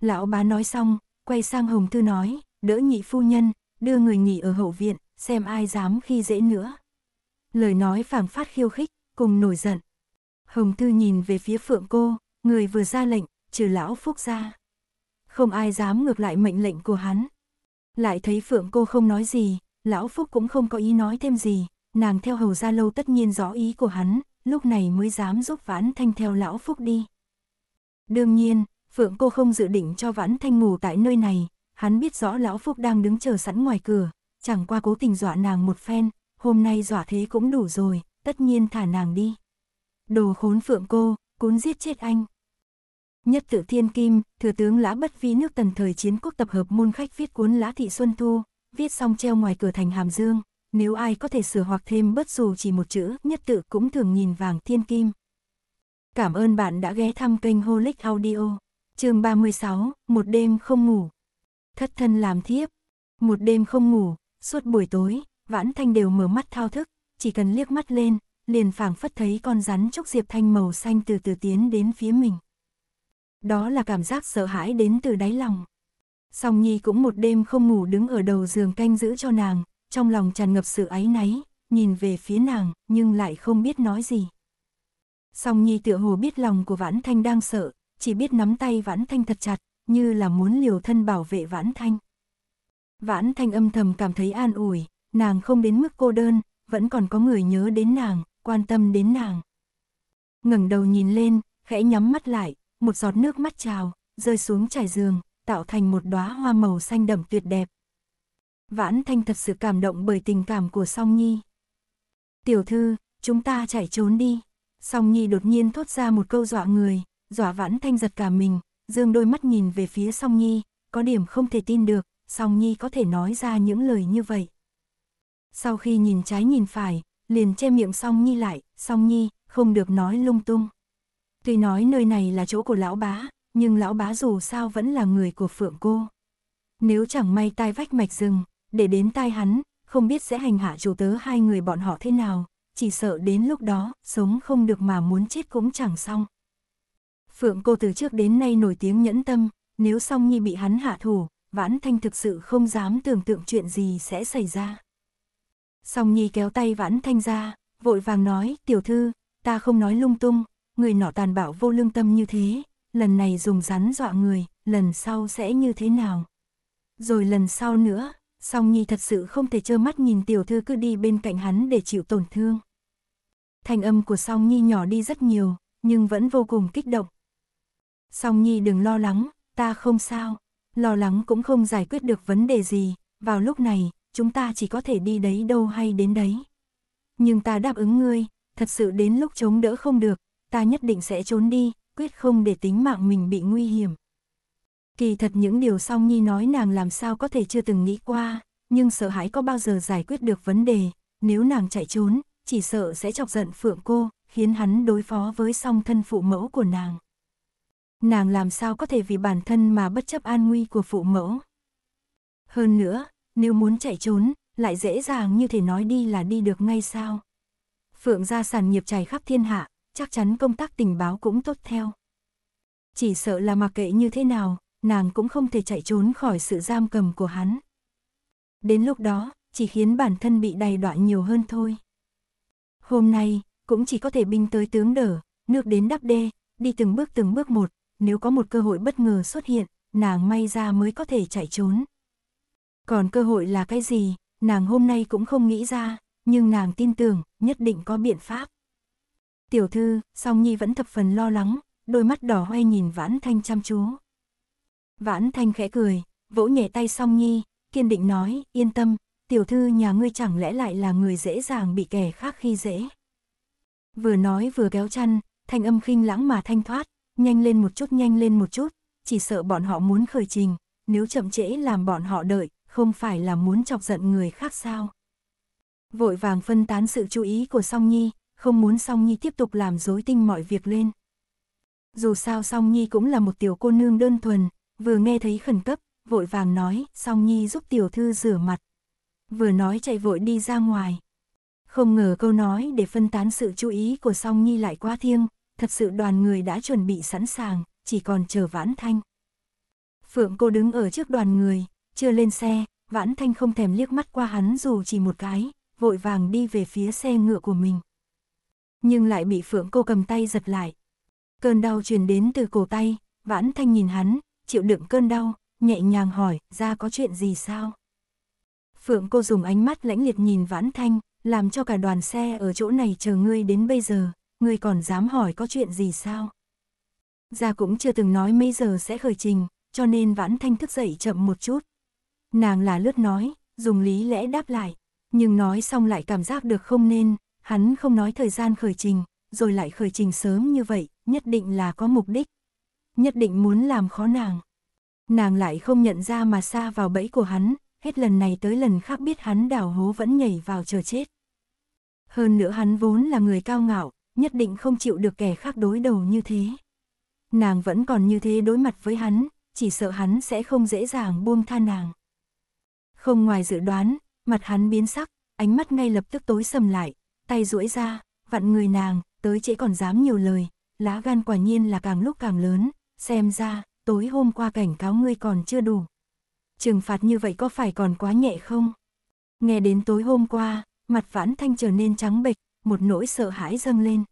Lão bá nói xong, quay sang Hồng Thư nói, đỡ nhị phu nhân, đưa người nhị ở hậu viện, xem ai dám khi dễ nữa. Lời nói phảng phát khiêu khích, cùng nổi giận. Hồng Thư nhìn về phía phượng cô, người vừa ra lệnh, trừ lão Phúc ra. Không ai dám ngược lại mệnh lệnh của hắn. Lại thấy phượng cô không nói gì, lão Phúc cũng không có ý nói thêm gì, nàng theo hầu ra lâu tất nhiên rõ ý của hắn, lúc này mới dám giúp vãn thanh theo lão Phúc đi. Đương nhiên, Phượng cô không dự định cho Vãn Thanh ngủ tại nơi này, hắn biết rõ Lão Phúc đang đứng chờ sẵn ngoài cửa, chẳng qua cố tình dọa nàng một phen, hôm nay dọa thế cũng đủ rồi, tất nhiên thả nàng đi. Đồ khốn Phượng cô, cún giết chết anh. Nhất tự thiên kim, thừa tướng Lã Bất Vi nước tần thời chiến quốc tập hợp môn khách viết cuốn Lã Thị Xuân Thu, viết xong treo ngoài cửa thành Hàm Dương, nếu ai có thể sửa hoặc thêm bất dù chỉ một chữ, nhất tự cũng thường nhìn vàng thiên kim. Cảm ơn bạn đã ghé thăm kênh Holic Audio chương 36, một đêm không ngủ. Thất thân làm thiếp, một đêm không ngủ, suốt buổi tối, Vãn Thanh đều mở mắt thao thức, chỉ cần liếc mắt lên, liền phảng phất thấy con rắn trúc diệp thanh màu xanh từ từ tiến đến phía mình. Đó là cảm giác sợ hãi đến từ đáy lòng. Song Nhi cũng một đêm không ngủ đứng ở đầu giường canh giữ cho nàng, trong lòng tràn ngập sự áy náy, nhìn về phía nàng, nhưng lại không biết nói gì. Song Nhi tựa hồ biết lòng của Vãn Thanh đang sợ, chỉ biết nắm tay Vãn Thanh thật chặt, như là muốn liều thân bảo vệ Vãn Thanh. Vãn Thanh âm thầm cảm thấy an ủi, nàng không đến mức cô đơn, vẫn còn có người nhớ đến nàng, quan tâm đến nàng. ngẩng đầu nhìn lên, khẽ nhắm mắt lại, một giọt nước mắt trào, rơi xuống trải giường, tạo thành một đóa hoa màu xanh đậm tuyệt đẹp. Vãn Thanh thật sự cảm động bởi tình cảm của Song Nhi. Tiểu thư, chúng ta chạy trốn đi. Song Nhi đột nhiên thốt ra một câu dọa người, Dọa vãn thanh giật cả mình, dương đôi mắt nhìn về phía song nhi, có điểm không thể tin được, song nhi có thể nói ra những lời như vậy. Sau khi nhìn trái nhìn phải, liền che miệng song nhi lại, song nhi, không được nói lung tung. Tuy nói nơi này là chỗ của lão bá, nhưng lão bá dù sao vẫn là người của phượng cô. Nếu chẳng may tai vách mạch rừng, để đến tai hắn, không biết sẽ hành hạ chủ tớ hai người bọn họ thế nào, chỉ sợ đến lúc đó, sống không được mà muốn chết cũng chẳng xong. Phượng cô từ trước đến nay nổi tiếng nhẫn tâm, nếu song nhi bị hắn hạ thủ, Vãn Thanh thực sự không dám tưởng tượng chuyện gì sẽ xảy ra. Song nhi kéo tay Vãn Thanh ra, vội vàng nói, tiểu thư, ta không nói lung tung, người nọ tàn bạo vô lương tâm như thế, lần này dùng rắn dọa người, lần sau sẽ như thế nào. Rồi lần sau nữa, song nhi thật sự không thể trơ mắt nhìn tiểu thư cứ đi bên cạnh hắn để chịu tổn thương. Thanh âm của song nhi nhỏ đi rất nhiều, nhưng vẫn vô cùng kích động, Song Nhi đừng lo lắng, ta không sao. Lo lắng cũng không giải quyết được vấn đề gì, vào lúc này, chúng ta chỉ có thể đi đấy đâu hay đến đấy. Nhưng ta đáp ứng ngươi, thật sự đến lúc chống đỡ không được, ta nhất định sẽ trốn đi, quyết không để tính mạng mình bị nguy hiểm. Kỳ thật những điều Song Nhi nói nàng làm sao có thể chưa từng nghĩ qua, nhưng sợ hãi có bao giờ giải quyết được vấn đề, nếu nàng chạy trốn, chỉ sợ sẽ chọc giận Phượng cô, khiến hắn đối phó với song thân phụ mẫu của nàng nàng làm sao có thể vì bản thân mà bất chấp an nguy của phụ mẫu. Hơn nữa, nếu muốn chạy trốn, lại dễ dàng như thể nói đi là đi được ngay sao. Phượng gia sản nghiệp trải khắp thiên hạ, chắc chắn công tác tình báo cũng tốt theo. Chỉ sợ là mặc kệ như thế nào, nàng cũng không thể chạy trốn khỏi sự giam cầm của hắn. Đến lúc đó, chỉ khiến bản thân bị đày đọa nhiều hơn thôi. Hôm nay, cũng chỉ có thể binh tới tướng đỡ, nước đến đắp đê, đi từng bước từng bước một, nếu có một cơ hội bất ngờ xuất hiện, nàng may ra mới có thể chạy trốn. Còn cơ hội là cái gì, nàng hôm nay cũng không nghĩ ra, nhưng nàng tin tưởng, nhất định có biện pháp. Tiểu thư, song nhi vẫn thập phần lo lắng, đôi mắt đỏ hoe nhìn vãn thanh chăm chú. Vãn thanh khẽ cười, vỗ nhẹ tay song nhi, kiên định nói, yên tâm, tiểu thư nhà ngươi chẳng lẽ lại là người dễ dàng bị kẻ khác khi dễ. Vừa nói vừa kéo chăn, thanh âm khinh lãng mà thanh thoát, Nhanh lên một chút, nhanh lên một chút, chỉ sợ bọn họ muốn khởi trình, nếu chậm trễ làm bọn họ đợi, không phải là muốn chọc giận người khác sao. Vội vàng phân tán sự chú ý của Song Nhi, không muốn Song Nhi tiếp tục làm dối tinh mọi việc lên. Dù sao Song Nhi cũng là một tiểu cô nương đơn thuần, vừa nghe thấy khẩn cấp, vội vàng nói, Song Nhi giúp tiểu thư rửa mặt. Vừa nói chạy vội đi ra ngoài. Không ngờ câu nói để phân tán sự chú ý của Song Nhi lại quá thiêng, thật sự đoàn người đã chuẩn bị sẵn sàng, chỉ còn chờ Vãn Thanh. Phượng cô đứng ở trước đoàn người, chưa lên xe, Vãn Thanh không thèm liếc mắt qua hắn dù chỉ một cái, vội vàng đi về phía xe ngựa của mình. Nhưng lại bị Phượng cô cầm tay giật lại. Cơn đau truyền đến từ cổ tay, Vãn Thanh nhìn hắn, chịu đựng cơn đau, nhẹ nhàng hỏi, ra có chuyện gì sao? Phượng cô dùng ánh mắt lãnh liệt nhìn Vãn Thanh, làm cho cả đoàn xe ở chỗ này chờ ngươi đến bây giờ, ngươi còn dám hỏi có chuyện gì sao? Gia cũng chưa từng nói mấy giờ sẽ khởi trình, cho nên Vãn Thanh thức dậy chậm một chút. Nàng là lướt nói, dùng lý lẽ đáp lại, nhưng nói xong lại cảm giác được không nên, hắn không nói thời gian khởi trình, rồi lại khởi trình sớm như vậy, nhất định là có mục đích. Nhất định muốn làm khó nàng. Nàng lại không nhận ra mà xa vào bẫy của hắn, hết lần này tới lần khác biết hắn đào hố vẫn nhảy vào chờ chết. Hơn nữa hắn vốn là người cao ngạo, nhất định không chịu được kẻ khác đối đầu như thế. Nàng vẫn còn như thế đối mặt với hắn, chỉ sợ hắn sẽ không dễ dàng buông tha nàng. Không ngoài dự đoán, mặt hắn biến sắc, ánh mắt ngay lập tức tối sầm lại, tay duỗi ra, vặn người nàng, tới trễ còn dám nhiều lời, lá gan quả nhiên là càng lúc càng lớn, xem ra, tối hôm qua cảnh cáo ngươi còn chưa đủ. Trừng phạt như vậy có phải còn quá nhẹ không? Nghe đến tối hôm qua, mặt vãn thanh trở nên trắng bệch, một nỗi sợ hãi dâng lên.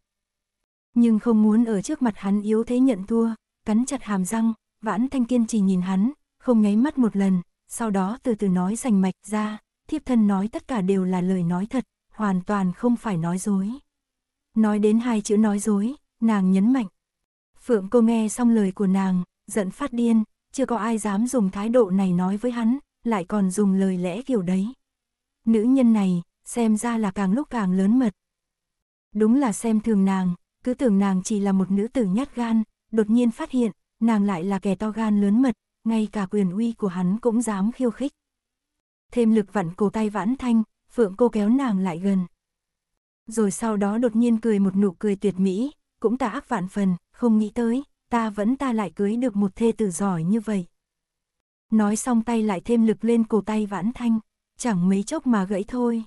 Nhưng không muốn ở trước mặt hắn yếu thế nhận thua, cắn chặt hàm răng, vãn thanh kiên trì nhìn hắn, không nháy mắt một lần, sau đó từ từ nói rành mạch ra, thiếp thân nói tất cả đều là lời nói thật, hoàn toàn không phải nói dối. Nói đến hai chữ nói dối, nàng nhấn mạnh. Phượng cô nghe xong lời của nàng, giận phát điên, chưa có ai dám dùng thái độ này nói với hắn, lại còn dùng lời lẽ kiểu đấy. Nữ nhân này, xem ra là càng lúc càng lớn mật, Đúng là xem thường nàng, cứ tưởng nàng chỉ là một nữ tử nhát gan, đột nhiên phát hiện, nàng lại là kẻ to gan lớn mật, ngay cả quyền uy của hắn cũng dám khiêu khích. Thêm lực vặn cổ tay vãn thanh, phượng cô kéo nàng lại gần. Rồi sau đó đột nhiên cười một nụ cười tuyệt mỹ, cũng ta ác vạn phần, không nghĩ tới, ta vẫn ta lại cưới được một thê tử giỏi như vậy. Nói xong tay lại thêm lực lên cổ tay vãn thanh, chẳng mấy chốc mà gãy thôi.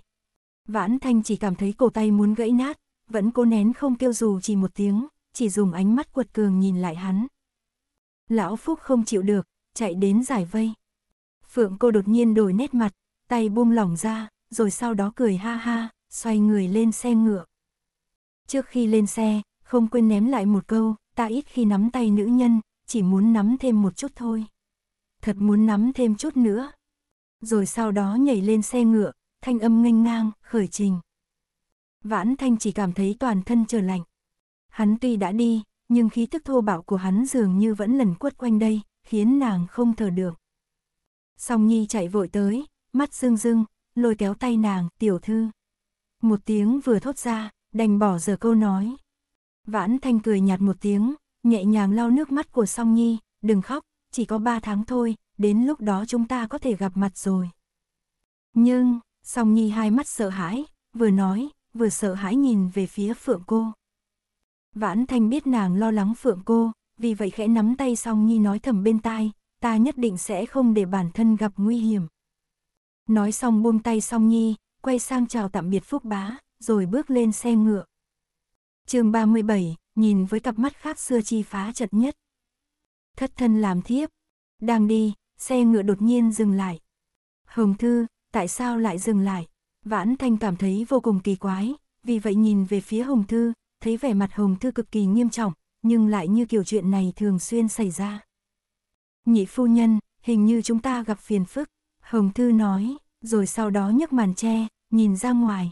Vãn thanh chỉ cảm thấy cổ tay muốn gãy nát, vẫn cố nén không kêu dù chỉ một tiếng, chỉ dùng ánh mắt quật cường nhìn lại hắn. Lão Phúc không chịu được, chạy đến giải vây. Phượng cô đột nhiên đổi nét mặt, tay buông lỏng ra, rồi sau đó cười ha ha, xoay người lên xe ngựa. Trước khi lên xe, không quên ném lại một câu, ta ít khi nắm tay nữ nhân, chỉ muốn nắm thêm một chút thôi. Thật muốn nắm thêm chút nữa. Rồi sau đó nhảy lên xe ngựa, thanh âm nghênh ngang, khởi trình. Vãn Thanh chỉ cảm thấy toàn thân trở lạnh. Hắn tuy đã đi, nhưng khí tức thô bạo của hắn dường như vẫn lẩn quất quanh đây, khiến nàng không thở được. Song Nhi chạy vội tới, mắt rưng rưng, lôi kéo tay nàng, tiểu thư. Một tiếng vừa thốt ra, đành bỏ giờ câu nói. Vãn Thanh cười nhạt một tiếng, nhẹ nhàng lau nước mắt của Song Nhi, đừng khóc, chỉ có ba tháng thôi, đến lúc đó chúng ta có thể gặp mặt rồi. Nhưng, Song Nhi hai mắt sợ hãi, vừa nói, vừa sợ hãi nhìn về phía Phượng cô. Vãn Thanh biết nàng lo lắng Phượng cô, vì vậy khẽ nắm tay song nhi nói thầm bên tai, ta nhất định sẽ không để bản thân gặp nguy hiểm. Nói xong buông tay song nhi, quay sang chào tạm biệt Phúc Bá, rồi bước lên xe ngựa. chương 37, nhìn với cặp mắt khác xưa chi phá trận nhất. Thất thân làm thiếp, đang đi, xe ngựa đột nhiên dừng lại. Hồng Thư, tại sao lại dừng lại? Vãn Thanh cảm thấy vô cùng kỳ quái, vì vậy nhìn về phía Hồng Thư, thấy vẻ mặt Hồng Thư cực kỳ nghiêm trọng, nhưng lại như kiểu chuyện này thường xuyên xảy ra. Nhị phu nhân, hình như chúng ta gặp phiền phức, Hồng Thư nói, rồi sau đó nhấc màn tre, nhìn ra ngoài.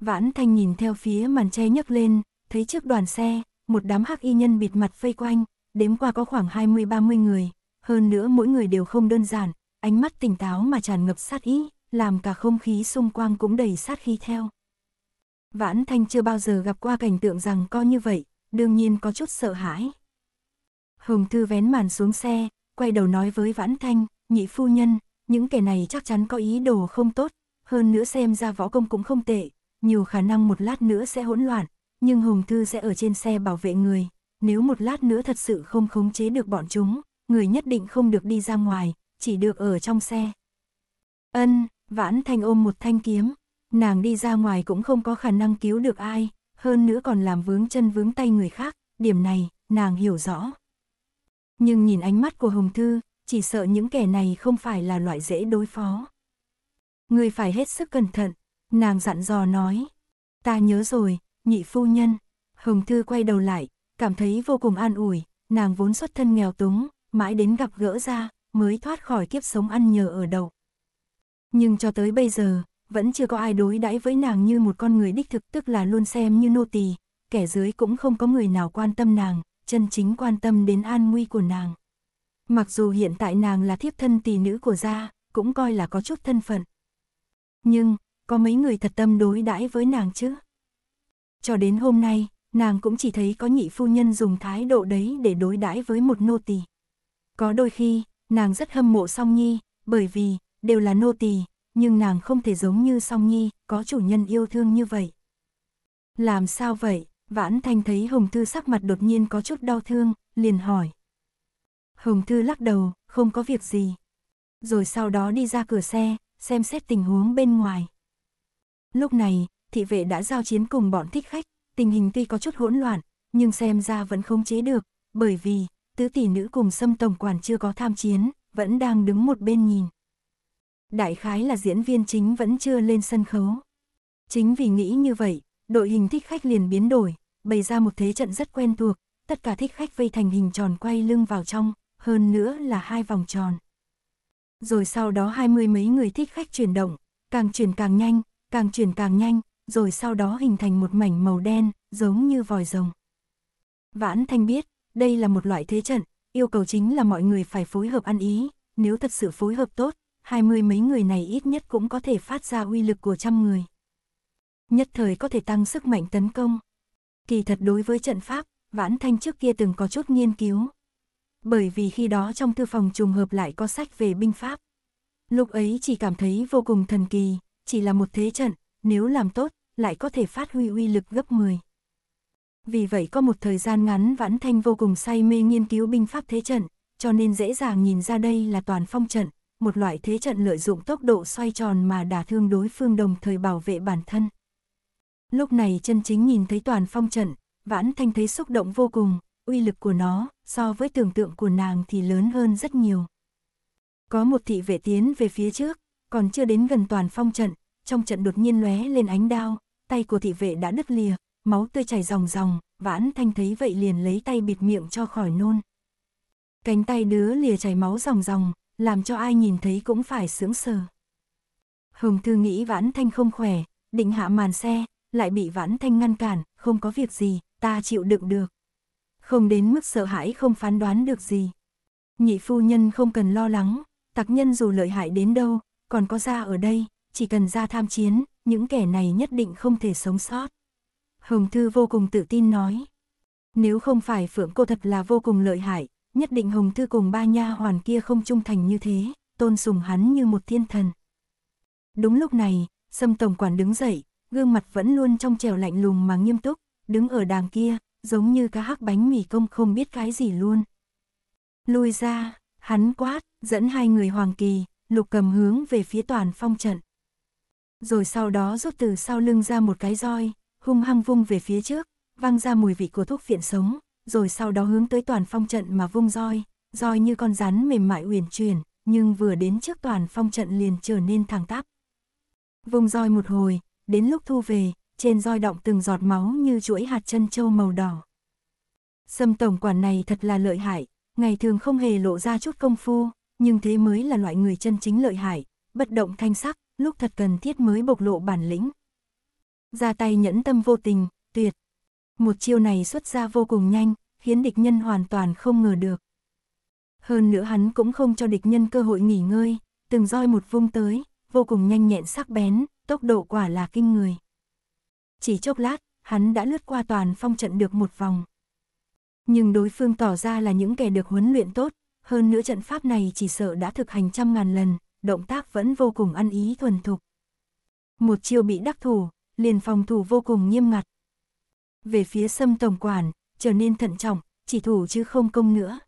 Vãn Thanh nhìn theo phía màn tre nhấc lên, thấy trước đoàn xe, một đám hắc y nhân bịt mặt vây quanh, đếm qua có khoảng 20-30 người, hơn nữa mỗi người đều không đơn giản, ánh mắt tỉnh táo mà tràn ngập sát ý làm cả không khí xung quanh cũng đầy sát khí theo. Vãn Thanh chưa bao giờ gặp qua cảnh tượng rằng co như vậy, đương nhiên có chút sợ hãi. Hồng Thư vén màn xuống xe, quay đầu nói với Vãn Thanh, nhị phu nhân, những kẻ này chắc chắn có ý đồ không tốt, hơn nữa xem ra võ công cũng không tệ, nhiều khả năng một lát nữa sẽ hỗn loạn, nhưng Hồng Thư sẽ ở trên xe bảo vệ người, nếu một lát nữa thật sự không khống chế được bọn chúng, người nhất định không được đi ra ngoài, chỉ được ở trong xe. Ân, Vãn Thanh ôm một thanh kiếm, nàng đi ra ngoài cũng không có khả năng cứu được ai, hơn nữa còn làm vướng chân vướng tay người khác, điểm này, nàng hiểu rõ. Nhưng nhìn ánh mắt của Hồng Thư, chỉ sợ những kẻ này không phải là loại dễ đối phó. Người phải hết sức cẩn thận, nàng dặn dò nói. Ta nhớ rồi, nhị phu nhân. Hồng Thư quay đầu lại, cảm thấy vô cùng an ủi, nàng vốn xuất thân nghèo túng, mãi đến gặp gỡ ra, mới thoát khỏi kiếp sống ăn nhờ ở đậu. Nhưng cho tới bây giờ, vẫn chưa có ai đối đãi với nàng như một con người đích thực tức là luôn xem như nô tỳ, kẻ dưới cũng không có người nào quan tâm nàng, chân chính quan tâm đến an nguy của nàng. Mặc dù hiện tại nàng là thiếp thân tỳ nữ của gia, cũng coi là có chút thân phận. Nhưng, có mấy người thật tâm đối đãi với nàng chứ? Cho đến hôm nay, nàng cũng chỉ thấy có nhị phu nhân dùng thái độ đấy để đối đãi với một nô tỳ. Có đôi khi, nàng rất hâm mộ song nhi, bởi vì, đều là nô tỳ, nhưng nàng không thể giống như song nhi, có chủ nhân yêu thương như vậy. Làm sao vậy? Vãn Thanh thấy Hồng Thư sắc mặt đột nhiên có chút đau thương, liền hỏi. Hồng Thư lắc đầu, không có việc gì. Rồi sau đó đi ra cửa xe, xem xét tình huống bên ngoài. Lúc này, thị vệ đã giao chiến cùng bọn thích khách, tình hình tuy có chút hỗn loạn, nhưng xem ra vẫn không chế được, bởi vì, tứ tỷ nữ cùng xâm tổng quản chưa có tham chiến, vẫn đang đứng một bên nhìn đại khái là diễn viên chính vẫn chưa lên sân khấu. Chính vì nghĩ như vậy, đội hình thích khách liền biến đổi, bày ra một thế trận rất quen thuộc, tất cả thích khách vây thành hình tròn quay lưng vào trong, hơn nữa là hai vòng tròn. Rồi sau đó hai mươi mấy người thích khách chuyển động, càng chuyển càng nhanh, càng chuyển càng nhanh, rồi sau đó hình thành một mảnh màu đen, giống như vòi rồng. Vãn Thanh biết, đây là một loại thế trận, yêu cầu chính là mọi người phải phối hợp ăn ý, nếu thật sự phối hợp tốt, hai mươi mấy người này ít nhất cũng có thể phát ra uy lực của trăm người. Nhất thời có thể tăng sức mạnh tấn công. Kỳ thật đối với trận pháp, Vãn Thanh trước kia từng có chút nghiên cứu. Bởi vì khi đó trong thư phòng trùng hợp lại có sách về binh pháp. Lúc ấy chỉ cảm thấy vô cùng thần kỳ, chỉ là một thế trận, nếu làm tốt, lại có thể phát huy uy lực gấp 10. Vì vậy có một thời gian ngắn Vãn Thanh vô cùng say mê nghiên cứu binh pháp thế trận, cho nên dễ dàng nhìn ra đây là toàn phong trận, một loại thế trận lợi dụng tốc độ xoay tròn mà đả thương đối phương đồng thời bảo vệ bản thân. Lúc này chân chính nhìn thấy toàn phong trận, vãn thanh thấy xúc động vô cùng, uy lực của nó so với tưởng tượng của nàng thì lớn hơn rất nhiều. Có một thị vệ tiến về phía trước, còn chưa đến gần toàn phong trận, trong trận đột nhiên lóe lên ánh đao, tay của thị vệ đã đứt lìa, máu tươi chảy ròng ròng, vãn thanh thấy vậy liền lấy tay bịt miệng cho khỏi nôn. Cánh tay đứa lìa chảy máu ròng ròng, làm cho ai nhìn thấy cũng phải sướng sờ. Hồng Thư nghĩ Vãn Thanh không khỏe, định hạ màn xe, lại bị Vãn Thanh ngăn cản, không có việc gì, ta chịu đựng được. Không đến mức sợ hãi không phán đoán được gì. Nhị phu nhân không cần lo lắng, tặc nhân dù lợi hại đến đâu, còn có ra ở đây, chỉ cần ra tham chiến, những kẻ này nhất định không thể sống sót. Hồng Thư vô cùng tự tin nói. Nếu không phải Phượng cô thật là vô cùng lợi hại, nhất định Hồng Thư cùng ba nha hoàn kia không trung thành như thế, tôn sùng hắn như một thiên thần. Đúng lúc này, Sâm Tổng Quản đứng dậy, gương mặt vẫn luôn trong trèo lạnh lùng mà nghiêm túc, đứng ở đàng kia, giống như cá hắc bánh mì công không biết cái gì luôn. Lui ra, hắn quát, dẫn hai người Hoàng Kỳ, lục cầm hướng về phía toàn phong trận. Rồi sau đó rút từ sau lưng ra một cái roi, hung hăng vung về phía trước, văng ra mùi vị của thuốc phiện sống, rồi sau đó hướng tới toàn phong trận mà vung roi, roi như con rắn mềm mại uyển chuyển, nhưng vừa đến trước toàn phong trận liền trở nên thẳng tắp. Vung roi một hồi, đến lúc thu về, trên roi động từng giọt máu như chuỗi hạt chân châu màu đỏ. Sâm tổng quản này thật là lợi hại, ngày thường không hề lộ ra chút công phu, nhưng thế mới là loại người chân chính lợi hại, bất động thanh sắc, lúc thật cần thiết mới bộc lộ bản lĩnh. Ra tay nhẫn tâm vô tình, tuyệt. Một chiêu này xuất ra vô cùng nhanh, khiến địch nhân hoàn toàn không ngờ được. Hơn nữa hắn cũng không cho địch nhân cơ hội nghỉ ngơi, từng roi một vung tới, vô cùng nhanh nhẹn sắc bén, tốc độ quả là kinh người. Chỉ chốc lát, hắn đã lướt qua toàn phong trận được một vòng. Nhưng đối phương tỏ ra là những kẻ được huấn luyện tốt, hơn nữa trận pháp này chỉ sợ đã thực hành trăm ngàn lần, động tác vẫn vô cùng ăn ý thuần thục. Một chiêu bị đắc thủ, liền phòng thủ vô cùng nghiêm ngặt. Về phía sâm tổng quản, trở nên thận trọng, chỉ thủ chứ không công nữa.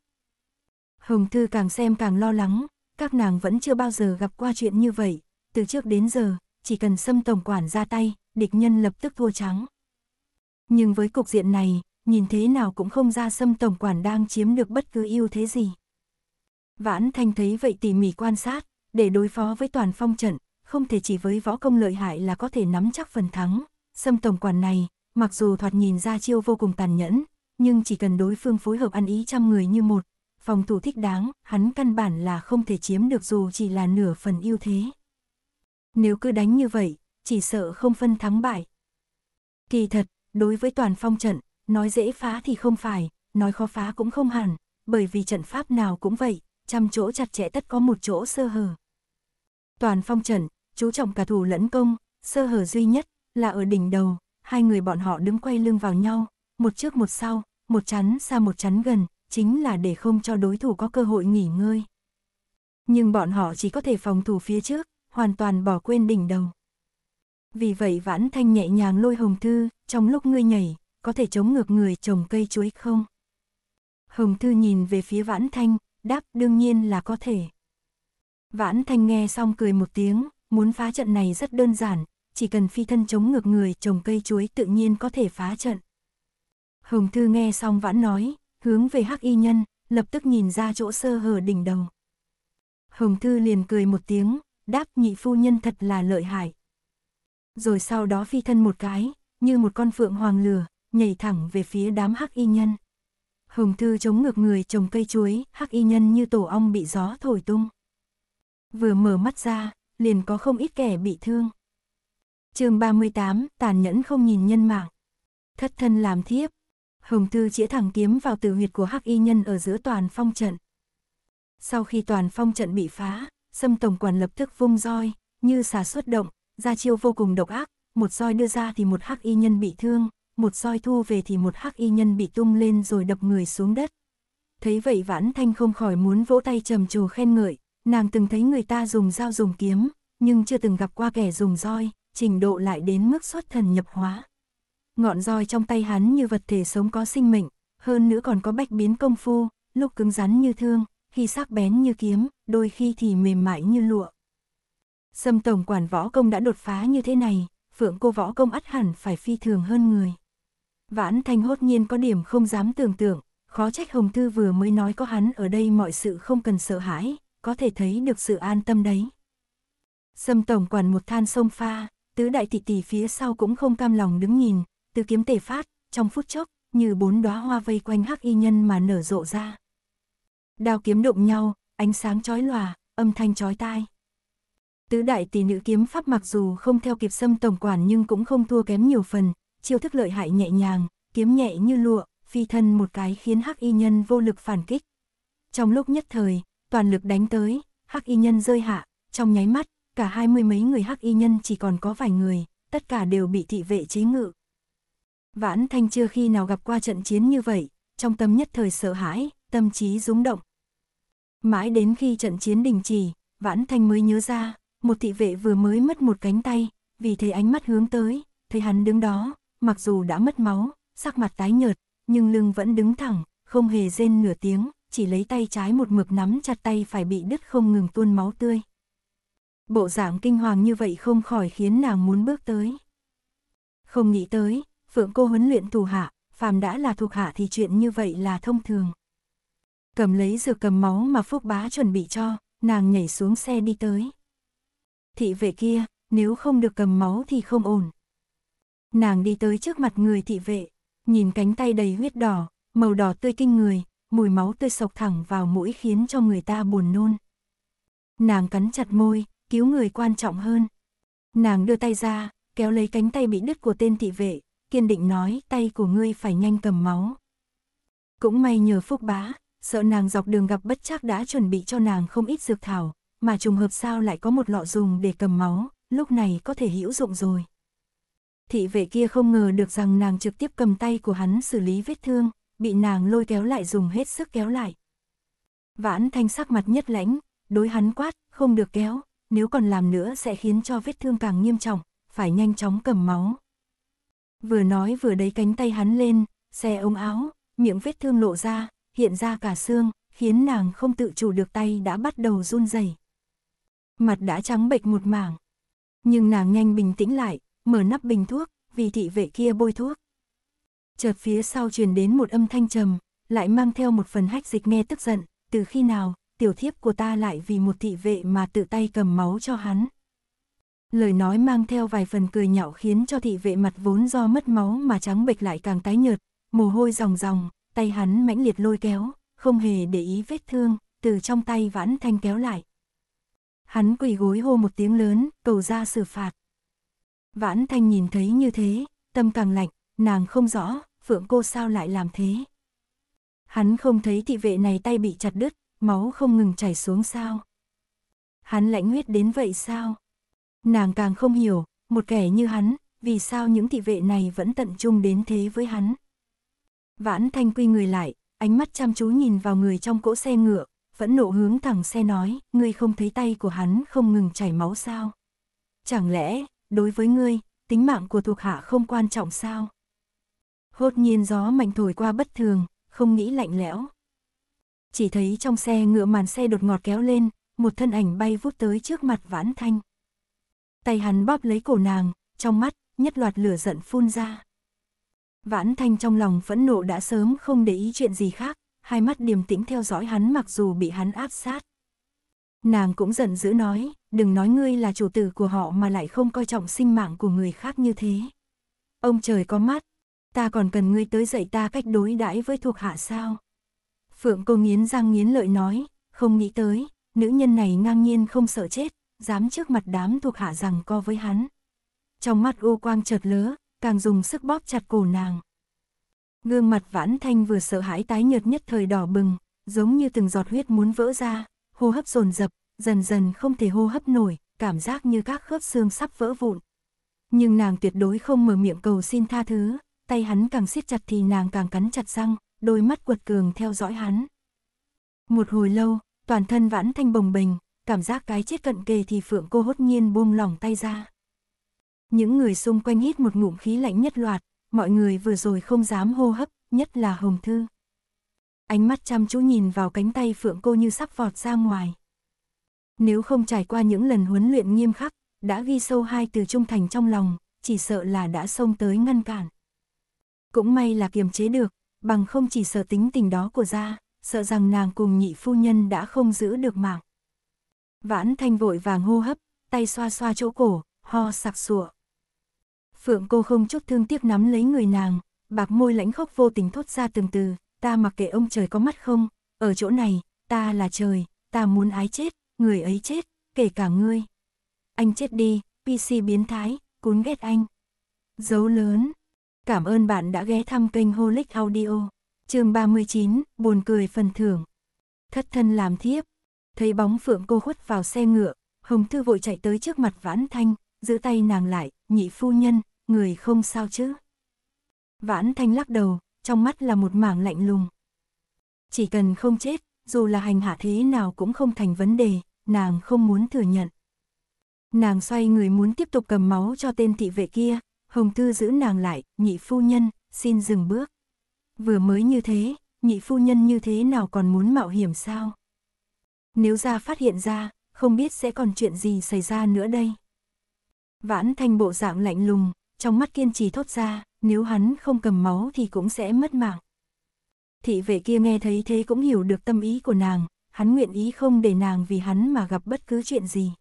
Hồng Thư càng xem càng lo lắng, các nàng vẫn chưa bao giờ gặp qua chuyện như vậy, từ trước đến giờ, chỉ cần xâm tổng quản ra tay, địch nhân lập tức thua trắng. Nhưng với cục diện này, nhìn thế nào cũng không ra xâm tổng quản đang chiếm được bất cứ ưu thế gì. Vãn Thanh thấy vậy tỉ mỉ quan sát, để đối phó với toàn phong trận, không thể chỉ với võ công lợi hại là có thể nắm chắc phần thắng. Xâm tổng quản này, mặc dù thoạt nhìn ra chiêu vô cùng tàn nhẫn, nhưng chỉ cần đối phương phối hợp ăn ý trăm người như một, phòng thủ thích đáng, hắn căn bản là không thể chiếm được dù chỉ là nửa phần ưu thế. Nếu cứ đánh như vậy, chỉ sợ không phân thắng bại. Kỳ thật, đối với toàn phong trận, nói dễ phá thì không phải, nói khó phá cũng không hẳn, bởi vì trận pháp nào cũng vậy, trăm chỗ chặt chẽ tất có một chỗ sơ hở. Toàn phong trận, chú trọng cả thủ lẫn công, sơ hở duy nhất là ở đỉnh đầu, hai người bọn họ đứng quay lưng vào nhau, một trước một sau, một chắn xa một chắn gần, chính là để không cho đối thủ có cơ hội nghỉ ngơi. Nhưng bọn họ chỉ có thể phòng thủ phía trước, hoàn toàn bỏ quên đỉnh đầu. Vì vậy Vãn Thanh nhẹ nhàng lôi Hồng Thư, trong lúc ngươi nhảy, có thể chống ngược người trồng cây chuối không? Hồng Thư nhìn về phía Vãn Thanh, đáp đương nhiên là có thể. Vãn Thanh nghe xong cười một tiếng, muốn phá trận này rất đơn giản, chỉ cần phi thân chống ngược người trồng cây chuối tự nhiên có thể phá trận. Hồng Thư nghe xong vãn nói, hướng về hắc y nhân, lập tức nhìn ra chỗ sơ hở đỉnh đầu. Hồng Thư liền cười một tiếng, đáp nhị phu nhân thật là lợi hại. Rồi sau đó phi thân một cái, như một con phượng hoàng lửa, nhảy thẳng về phía đám hắc y nhân. Hồng Thư chống ngược người trồng cây chuối, hắc y nhân như tổ ong bị gió thổi tung. Vừa mở mắt ra, liền có không ít kẻ bị thương. chương 38, tàn nhẫn không nhìn nhân mạng. Thất thân làm thiếp, Hồng Thư chĩa thẳng kiếm vào từ huyệt của Hắc Y Nhân ở giữa toàn phong trận. Sau khi toàn phong trận bị phá, Sâm Tổng Quản lập tức vung roi, như xà xuất động, ra chiêu vô cùng độc ác, một roi đưa ra thì một Hắc Y Nhân bị thương, một roi thu về thì một Hắc Y Nhân bị tung lên rồi đập người xuống đất. Thấy vậy Vãn Thanh không khỏi muốn vỗ tay trầm trồ khen ngợi, nàng từng thấy người ta dùng dao dùng kiếm, nhưng chưa từng gặp qua kẻ dùng roi, trình độ lại đến mức xuất thần nhập hóa ngọn roi trong tay hắn như vật thể sống có sinh mệnh, hơn nữa còn có bách biến công phu, lúc cứng rắn như thương, khi sắc bén như kiếm, đôi khi thì mềm mại như lụa. Sâm tổng quản võ công đã đột phá như thế này, phượng cô võ công ắt hẳn phải phi thường hơn người. Vãn thanh hốt nhiên có điểm không dám tưởng tượng, khó trách Hồng Thư vừa mới nói có hắn ở đây mọi sự không cần sợ hãi, có thể thấy được sự an tâm đấy. Sâm tổng quản một than sông pha, tứ đại tỷ tỷ phía sau cũng không cam lòng đứng nhìn, từ kiếm tề phát, trong phút chốc, như bốn đóa hoa vây quanh hắc y nhân mà nở rộ ra. Đao kiếm đụng nhau, ánh sáng chói lòa, âm thanh chói tai. Tứ đại tỷ nữ kiếm pháp mặc dù không theo kịp xâm tổng quản nhưng cũng không thua kém nhiều phần, chiêu thức lợi hại nhẹ nhàng, kiếm nhẹ như lụa, phi thân một cái khiến hắc y nhân vô lực phản kích. Trong lúc nhất thời, toàn lực đánh tới, hắc y nhân rơi hạ, trong nháy mắt, cả hai mươi mấy người hắc y nhân chỉ còn có vài người, tất cả đều bị thị vệ chế ngự. Vãn Thanh chưa khi nào gặp qua trận chiến như vậy, trong tâm nhất thời sợ hãi, tâm trí rúng động. Mãi đến khi trận chiến đình chỉ, Vãn Thanh mới nhớ ra, một thị vệ vừa mới mất một cánh tay, vì thế ánh mắt hướng tới, thấy hắn đứng đó, mặc dù đã mất máu, sắc mặt tái nhợt, nhưng lưng vẫn đứng thẳng, không hề rên nửa tiếng, chỉ lấy tay trái một mực nắm chặt tay phải bị đứt không ngừng tuôn máu tươi. Bộ dạng kinh hoàng như vậy không khỏi khiến nàng muốn bước tới. Không nghĩ tới, Phượng cô huấn luyện thủ hạ, phàm đã là thuộc hạ thì chuyện như vậy là thông thường. Cầm lấy dược cầm máu mà Phúc Bá chuẩn bị cho, nàng nhảy xuống xe đi tới. Thị vệ kia, nếu không được cầm máu thì không ổn. Nàng đi tới trước mặt người thị vệ, nhìn cánh tay đầy huyết đỏ, màu đỏ tươi kinh người, mùi máu tươi sộc thẳng vào mũi khiến cho người ta buồn nôn. Nàng cắn chặt môi, cứu người quan trọng hơn. Nàng đưa tay ra, kéo lấy cánh tay bị đứt của tên thị vệ, kiên định nói tay của ngươi phải nhanh cầm máu. Cũng may nhờ phúc bá, sợ nàng dọc đường gặp bất chắc đã chuẩn bị cho nàng không ít dược thảo, mà trùng hợp sao lại có một lọ dùng để cầm máu, lúc này có thể hữu dụng rồi. Thị vệ kia không ngờ được rằng nàng trực tiếp cầm tay của hắn xử lý vết thương, bị nàng lôi kéo lại dùng hết sức kéo lại. Vãn thanh sắc mặt nhất lãnh, đối hắn quát, không được kéo, nếu còn làm nữa sẽ khiến cho vết thương càng nghiêm trọng, phải nhanh chóng cầm máu, Vừa nói vừa đấy cánh tay hắn lên, xe ống áo, miệng vết thương lộ ra, hiện ra cả xương, khiến nàng không tự chủ được tay đã bắt đầu run rẩy. Mặt đã trắng bệch một mảng. Nhưng nàng nhanh bình tĩnh lại, mở nắp bình thuốc, vì thị vệ kia bôi thuốc. Chợt phía sau truyền đến một âm thanh trầm, lại mang theo một phần hách dịch nghe tức giận, từ khi nào, tiểu thiếp của ta lại vì một thị vệ mà tự tay cầm máu cho hắn lời nói mang theo vài phần cười nhạo khiến cho thị vệ mặt vốn do mất máu mà trắng bệch lại càng tái nhợt, mồ hôi ròng ròng, tay hắn mãnh liệt lôi kéo, không hề để ý vết thương, từ trong tay vãn thanh kéo lại. Hắn quỳ gối hô một tiếng lớn, cầu ra xử phạt. Vãn thanh nhìn thấy như thế, tâm càng lạnh, nàng không rõ, phượng cô sao lại làm thế. Hắn không thấy thị vệ này tay bị chặt đứt, máu không ngừng chảy xuống sao. Hắn lãnh huyết đến vậy sao? Nàng càng không hiểu, một kẻ như hắn, vì sao những thị vệ này vẫn tận trung đến thế với hắn. Vãn Thanh quy người lại, ánh mắt chăm chú nhìn vào người trong cỗ xe ngựa, vẫn nộ hướng thẳng xe nói, ngươi không thấy tay của hắn không ngừng chảy máu sao? Chẳng lẽ, đối với ngươi, tính mạng của thuộc hạ không quan trọng sao? Hốt nhiên gió mạnh thổi qua bất thường, không nghĩ lạnh lẽo. Chỉ thấy trong xe ngựa màn xe đột ngọt kéo lên, một thân ảnh bay vút tới trước mặt Vãn Thanh tay hắn bóp lấy cổ nàng, trong mắt, nhất loạt lửa giận phun ra. Vãn Thanh trong lòng phẫn nộ đã sớm không để ý chuyện gì khác, hai mắt điềm tĩnh theo dõi hắn mặc dù bị hắn áp sát. Nàng cũng giận dữ nói, đừng nói ngươi là chủ tử của họ mà lại không coi trọng sinh mạng của người khác như thế. Ông trời có mắt, ta còn cần ngươi tới dạy ta cách đối đãi với thuộc hạ sao? Phượng cô nghiến răng nghiến lợi nói, không nghĩ tới, nữ nhân này ngang nhiên không sợ chết, dám trước mặt đám thuộc hạ rằng co với hắn. Trong mắt ô quang chợt lứa, càng dùng sức bóp chặt cổ nàng. Gương mặt vãn thanh vừa sợ hãi tái nhợt nhất thời đỏ bừng, giống như từng giọt huyết muốn vỡ ra, hô hấp dồn dập, dần dần không thể hô hấp nổi, cảm giác như các khớp xương sắp vỡ vụn. Nhưng nàng tuyệt đối không mở miệng cầu xin tha thứ, tay hắn càng siết chặt thì nàng càng cắn chặt răng, đôi mắt quật cường theo dõi hắn. Một hồi lâu, toàn thân vãn thanh bồng bềnh, cảm giác cái chết cận kề thì Phượng cô hốt nhiên buông lòng tay ra. Những người xung quanh hít một ngụm khí lạnh nhất loạt, mọi người vừa rồi không dám hô hấp, nhất là Hồng Thư. Ánh mắt chăm chú nhìn vào cánh tay Phượng cô như sắp vọt ra ngoài. Nếu không trải qua những lần huấn luyện nghiêm khắc, đã ghi sâu hai từ trung thành trong lòng, chỉ sợ là đã xông tới ngăn cản. Cũng may là kiềm chế được, bằng không chỉ sợ tính tình đó của gia, sợ rằng nàng cùng nhị phu nhân đã không giữ được mạng. Vãn thanh vội vàng hô hấp, tay xoa xoa chỗ cổ, ho sặc sụa. Phượng cô không chút thương tiếc nắm lấy người nàng, bạc môi lãnh khốc vô tình thốt ra từng từ, ta mặc kệ ông trời có mắt không, ở chỗ này, ta là trời, ta muốn ái chết, người ấy chết, kể cả ngươi. Anh chết đi, PC biến thái, cún ghét anh. Dấu lớn. Cảm ơn bạn đã ghé thăm kênh Holic Audio. Chương 39, buồn cười phần thưởng. Thất thân làm thiếp, Thấy bóng phượng cô khuất vào xe ngựa, Hồng Thư vội chạy tới trước mặt Vãn Thanh, giữ tay nàng lại, nhị phu nhân, người không sao chứ. Vãn Thanh lắc đầu, trong mắt là một mảng lạnh lùng. Chỉ cần không chết, dù là hành hạ thế nào cũng không thành vấn đề, nàng không muốn thừa nhận. Nàng xoay người muốn tiếp tục cầm máu cho tên thị vệ kia, Hồng Thư giữ nàng lại, nhị phu nhân, xin dừng bước. Vừa mới như thế, nhị phu nhân như thế nào còn muốn mạo hiểm sao? Nếu ra phát hiện ra, không biết sẽ còn chuyện gì xảy ra nữa đây. Vãn thanh bộ dạng lạnh lùng, trong mắt kiên trì thốt ra, nếu hắn không cầm máu thì cũng sẽ mất mạng. Thị vệ kia nghe thấy thế cũng hiểu được tâm ý của nàng, hắn nguyện ý không để nàng vì hắn mà gặp bất cứ chuyện gì.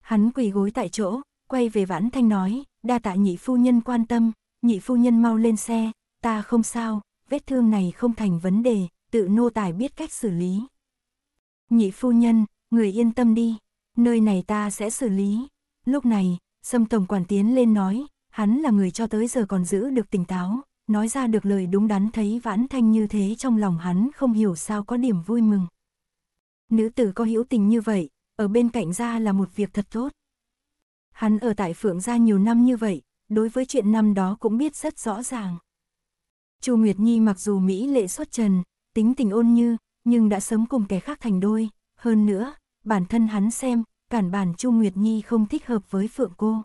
Hắn quỳ gối tại chỗ, quay về vãn thanh nói, đa tạ nhị phu nhân quan tâm, nhị phu nhân mau lên xe, ta không sao, vết thương này không thành vấn đề, tự nô tài biết cách xử lý. Nhị phu nhân, người yên tâm đi, nơi này ta sẽ xử lý. Lúc này, Sâm Tổng Quản tiến lên nói, hắn là người cho tới giờ còn giữ được tỉnh táo, nói ra được lời đúng đắn thấy vãn thanh như thế trong lòng hắn không hiểu sao có điểm vui mừng. Nữ tử có hữu tình như vậy, ở bên cạnh ra là một việc thật tốt. Hắn ở tại Phượng gia nhiều năm như vậy, đối với chuyện năm đó cũng biết rất rõ ràng. Chu Nguyệt Nhi mặc dù Mỹ lệ xuất trần, tính tình ôn như, nhưng đã sớm cùng kẻ khác thành đôi, hơn nữa, bản thân hắn xem, cản bản Chu Nguyệt Nhi không thích hợp với Phượng cô.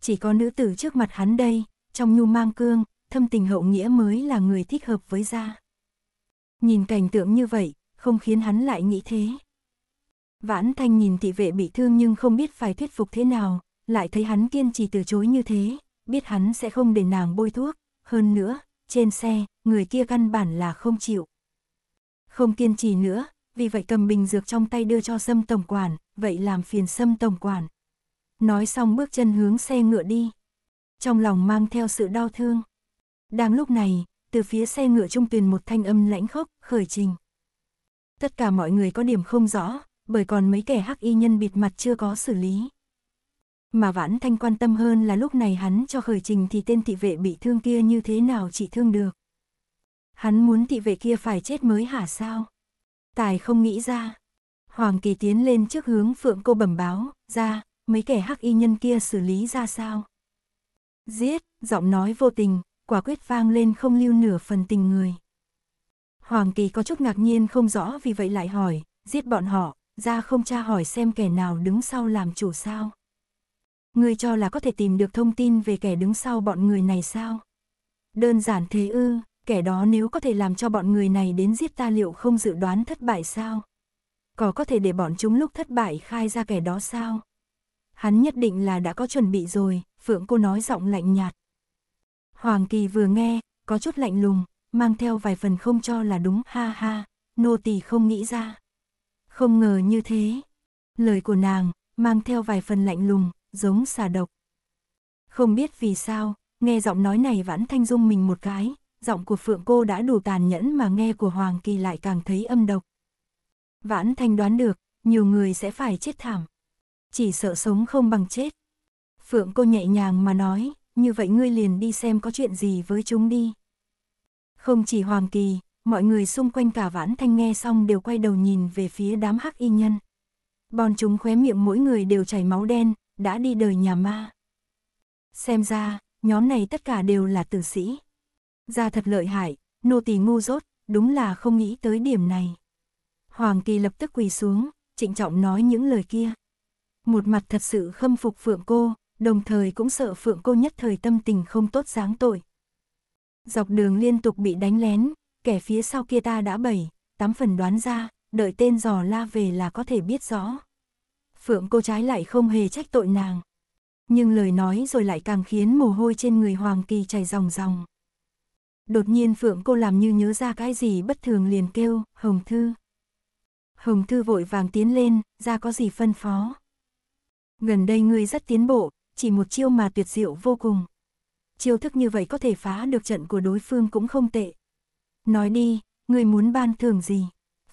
Chỉ có nữ tử trước mặt hắn đây, trong nhu mang cương, thâm tình hậu nghĩa mới là người thích hợp với gia. Nhìn cảnh tượng như vậy, không khiến hắn lại nghĩ thế. Vãn Thanh nhìn thị vệ bị thương nhưng không biết phải thuyết phục thế nào, lại thấy hắn kiên trì từ chối như thế, biết hắn sẽ không để nàng bôi thuốc, hơn nữa, trên xe, người kia căn bản là không chịu. Không kiên trì nữa, vì vậy cầm bình dược trong tay đưa cho Sâm Tổng Quản, vậy làm phiền Sâm Tổng Quản. Nói xong bước chân hướng xe ngựa đi. Trong lòng mang theo sự đau thương. Đang lúc này, từ phía xe ngựa trung tuyền một thanh âm lãnh khốc, khởi trình. Tất cả mọi người có điểm không rõ, bởi còn mấy kẻ hắc y nhân bịt mặt chưa có xử lý. Mà Vãn Thanh quan tâm hơn là lúc này hắn cho khởi trình thì tên thị vệ bị thương kia như thế nào chỉ thương được. Hắn muốn thị vệ kia phải chết mới hả sao? Tài không nghĩ ra. Hoàng Kỳ tiến lên trước hướng Phượng cô bẩm báo, ra, mấy kẻ hắc y nhân kia xử lý ra sao? Giết, giọng nói vô tình, quả quyết vang lên không lưu nửa phần tình người. Hoàng Kỳ có chút ngạc nhiên không rõ vì vậy lại hỏi, giết bọn họ, ra không tra hỏi xem kẻ nào đứng sau làm chủ sao? Ngươi cho là có thể tìm được thông tin về kẻ đứng sau bọn người này sao? Đơn giản thế ư, kẻ đó nếu có thể làm cho bọn người này đến giết ta liệu không dự đoán thất bại sao? Có có thể để bọn chúng lúc thất bại khai ra kẻ đó sao? Hắn nhất định là đã có chuẩn bị rồi, Phượng cô nói giọng lạnh nhạt. Hoàng Kỳ vừa nghe, có chút lạnh lùng, mang theo vài phần không cho là đúng ha ha, nô tỳ không nghĩ ra. Không ngờ như thế. Lời của nàng, mang theo vài phần lạnh lùng, giống xà độc. Không biết vì sao, nghe giọng nói này vãn thanh dung mình một cái, giọng của Phượng cô đã đủ tàn nhẫn mà nghe của Hoàng Kỳ lại càng thấy âm độc. Vãn Thanh đoán được, nhiều người sẽ phải chết thảm. Chỉ sợ sống không bằng chết. Phượng cô nhẹ nhàng mà nói, như vậy ngươi liền đi xem có chuyện gì với chúng đi. Không chỉ Hoàng Kỳ, mọi người xung quanh cả Vãn Thanh nghe xong đều quay đầu nhìn về phía đám hắc y nhân. Bọn chúng khóe miệng mỗi người đều chảy máu đen, đã đi đời nhà ma. Xem ra, nhóm này tất cả đều là tử sĩ. Ra thật lợi hại, nô tỳ ngu dốt, đúng là không nghĩ tới điểm này. Hoàng Kỳ lập tức quỳ xuống, trịnh trọng nói những lời kia. Một mặt thật sự khâm phục Phượng cô, đồng thời cũng sợ Phượng cô nhất thời tâm tình không tốt dáng tội. Dọc đường liên tục bị đánh lén, kẻ phía sau kia ta đã bảy, tám phần đoán ra, đợi tên giò la về là có thể biết rõ. Phượng cô trái lại không hề trách tội nàng. Nhưng lời nói rồi lại càng khiến mồ hôi trên người Hoàng Kỳ chảy ròng ròng. Đột nhiên Phượng cô làm như nhớ ra cái gì bất thường liền kêu, Hồng Thư. Hồng Thư vội vàng tiến lên, ra có gì phân phó. Gần đây ngươi rất tiến bộ, chỉ một chiêu mà tuyệt diệu vô cùng. Chiêu thức như vậy có thể phá được trận của đối phương cũng không tệ. Nói đi, ngươi muốn ban thưởng gì?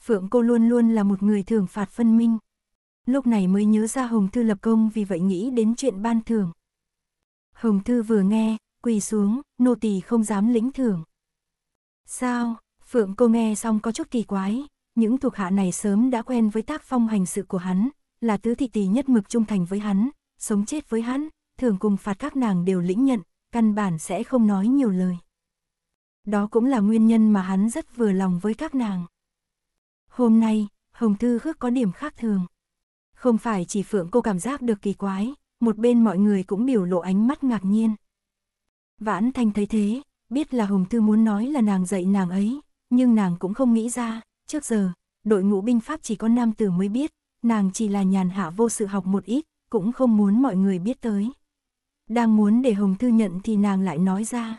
Phượng cô luôn luôn là một người thường phạt phân minh. Lúc này mới nhớ ra Hồng Thư lập công vì vậy nghĩ đến chuyện ban thưởng. Hồng Thư vừa nghe, quỳ xuống, nô tỳ không dám lĩnh thưởng. Sao, Phượng cô nghe xong có chút kỳ quái, những thuộc hạ này sớm đã quen với tác phong hành sự của hắn, là tứ thị tỷ nhất mực trung thành với hắn, sống chết với hắn, thường cùng phạt các nàng đều lĩnh nhận, căn bản sẽ không nói nhiều lời. Đó cũng là nguyên nhân mà hắn rất vừa lòng với các nàng. Hôm nay, Hồng Thư Khước có điểm khác thường. Không phải chỉ Phượng cô cảm giác được kỳ quái, một bên mọi người cũng biểu lộ ánh mắt ngạc nhiên. Vãn Thanh thấy thế, biết là Hồng Tư muốn nói là nàng dạy nàng ấy, nhưng nàng cũng không nghĩ ra, trước giờ, đội ngũ binh pháp chỉ có nam tử mới biết, nàng chỉ là nhàn hạ vô sự học một ít, cũng không muốn mọi người biết tới. Đang muốn để Hồng Tư nhận thì nàng lại nói ra.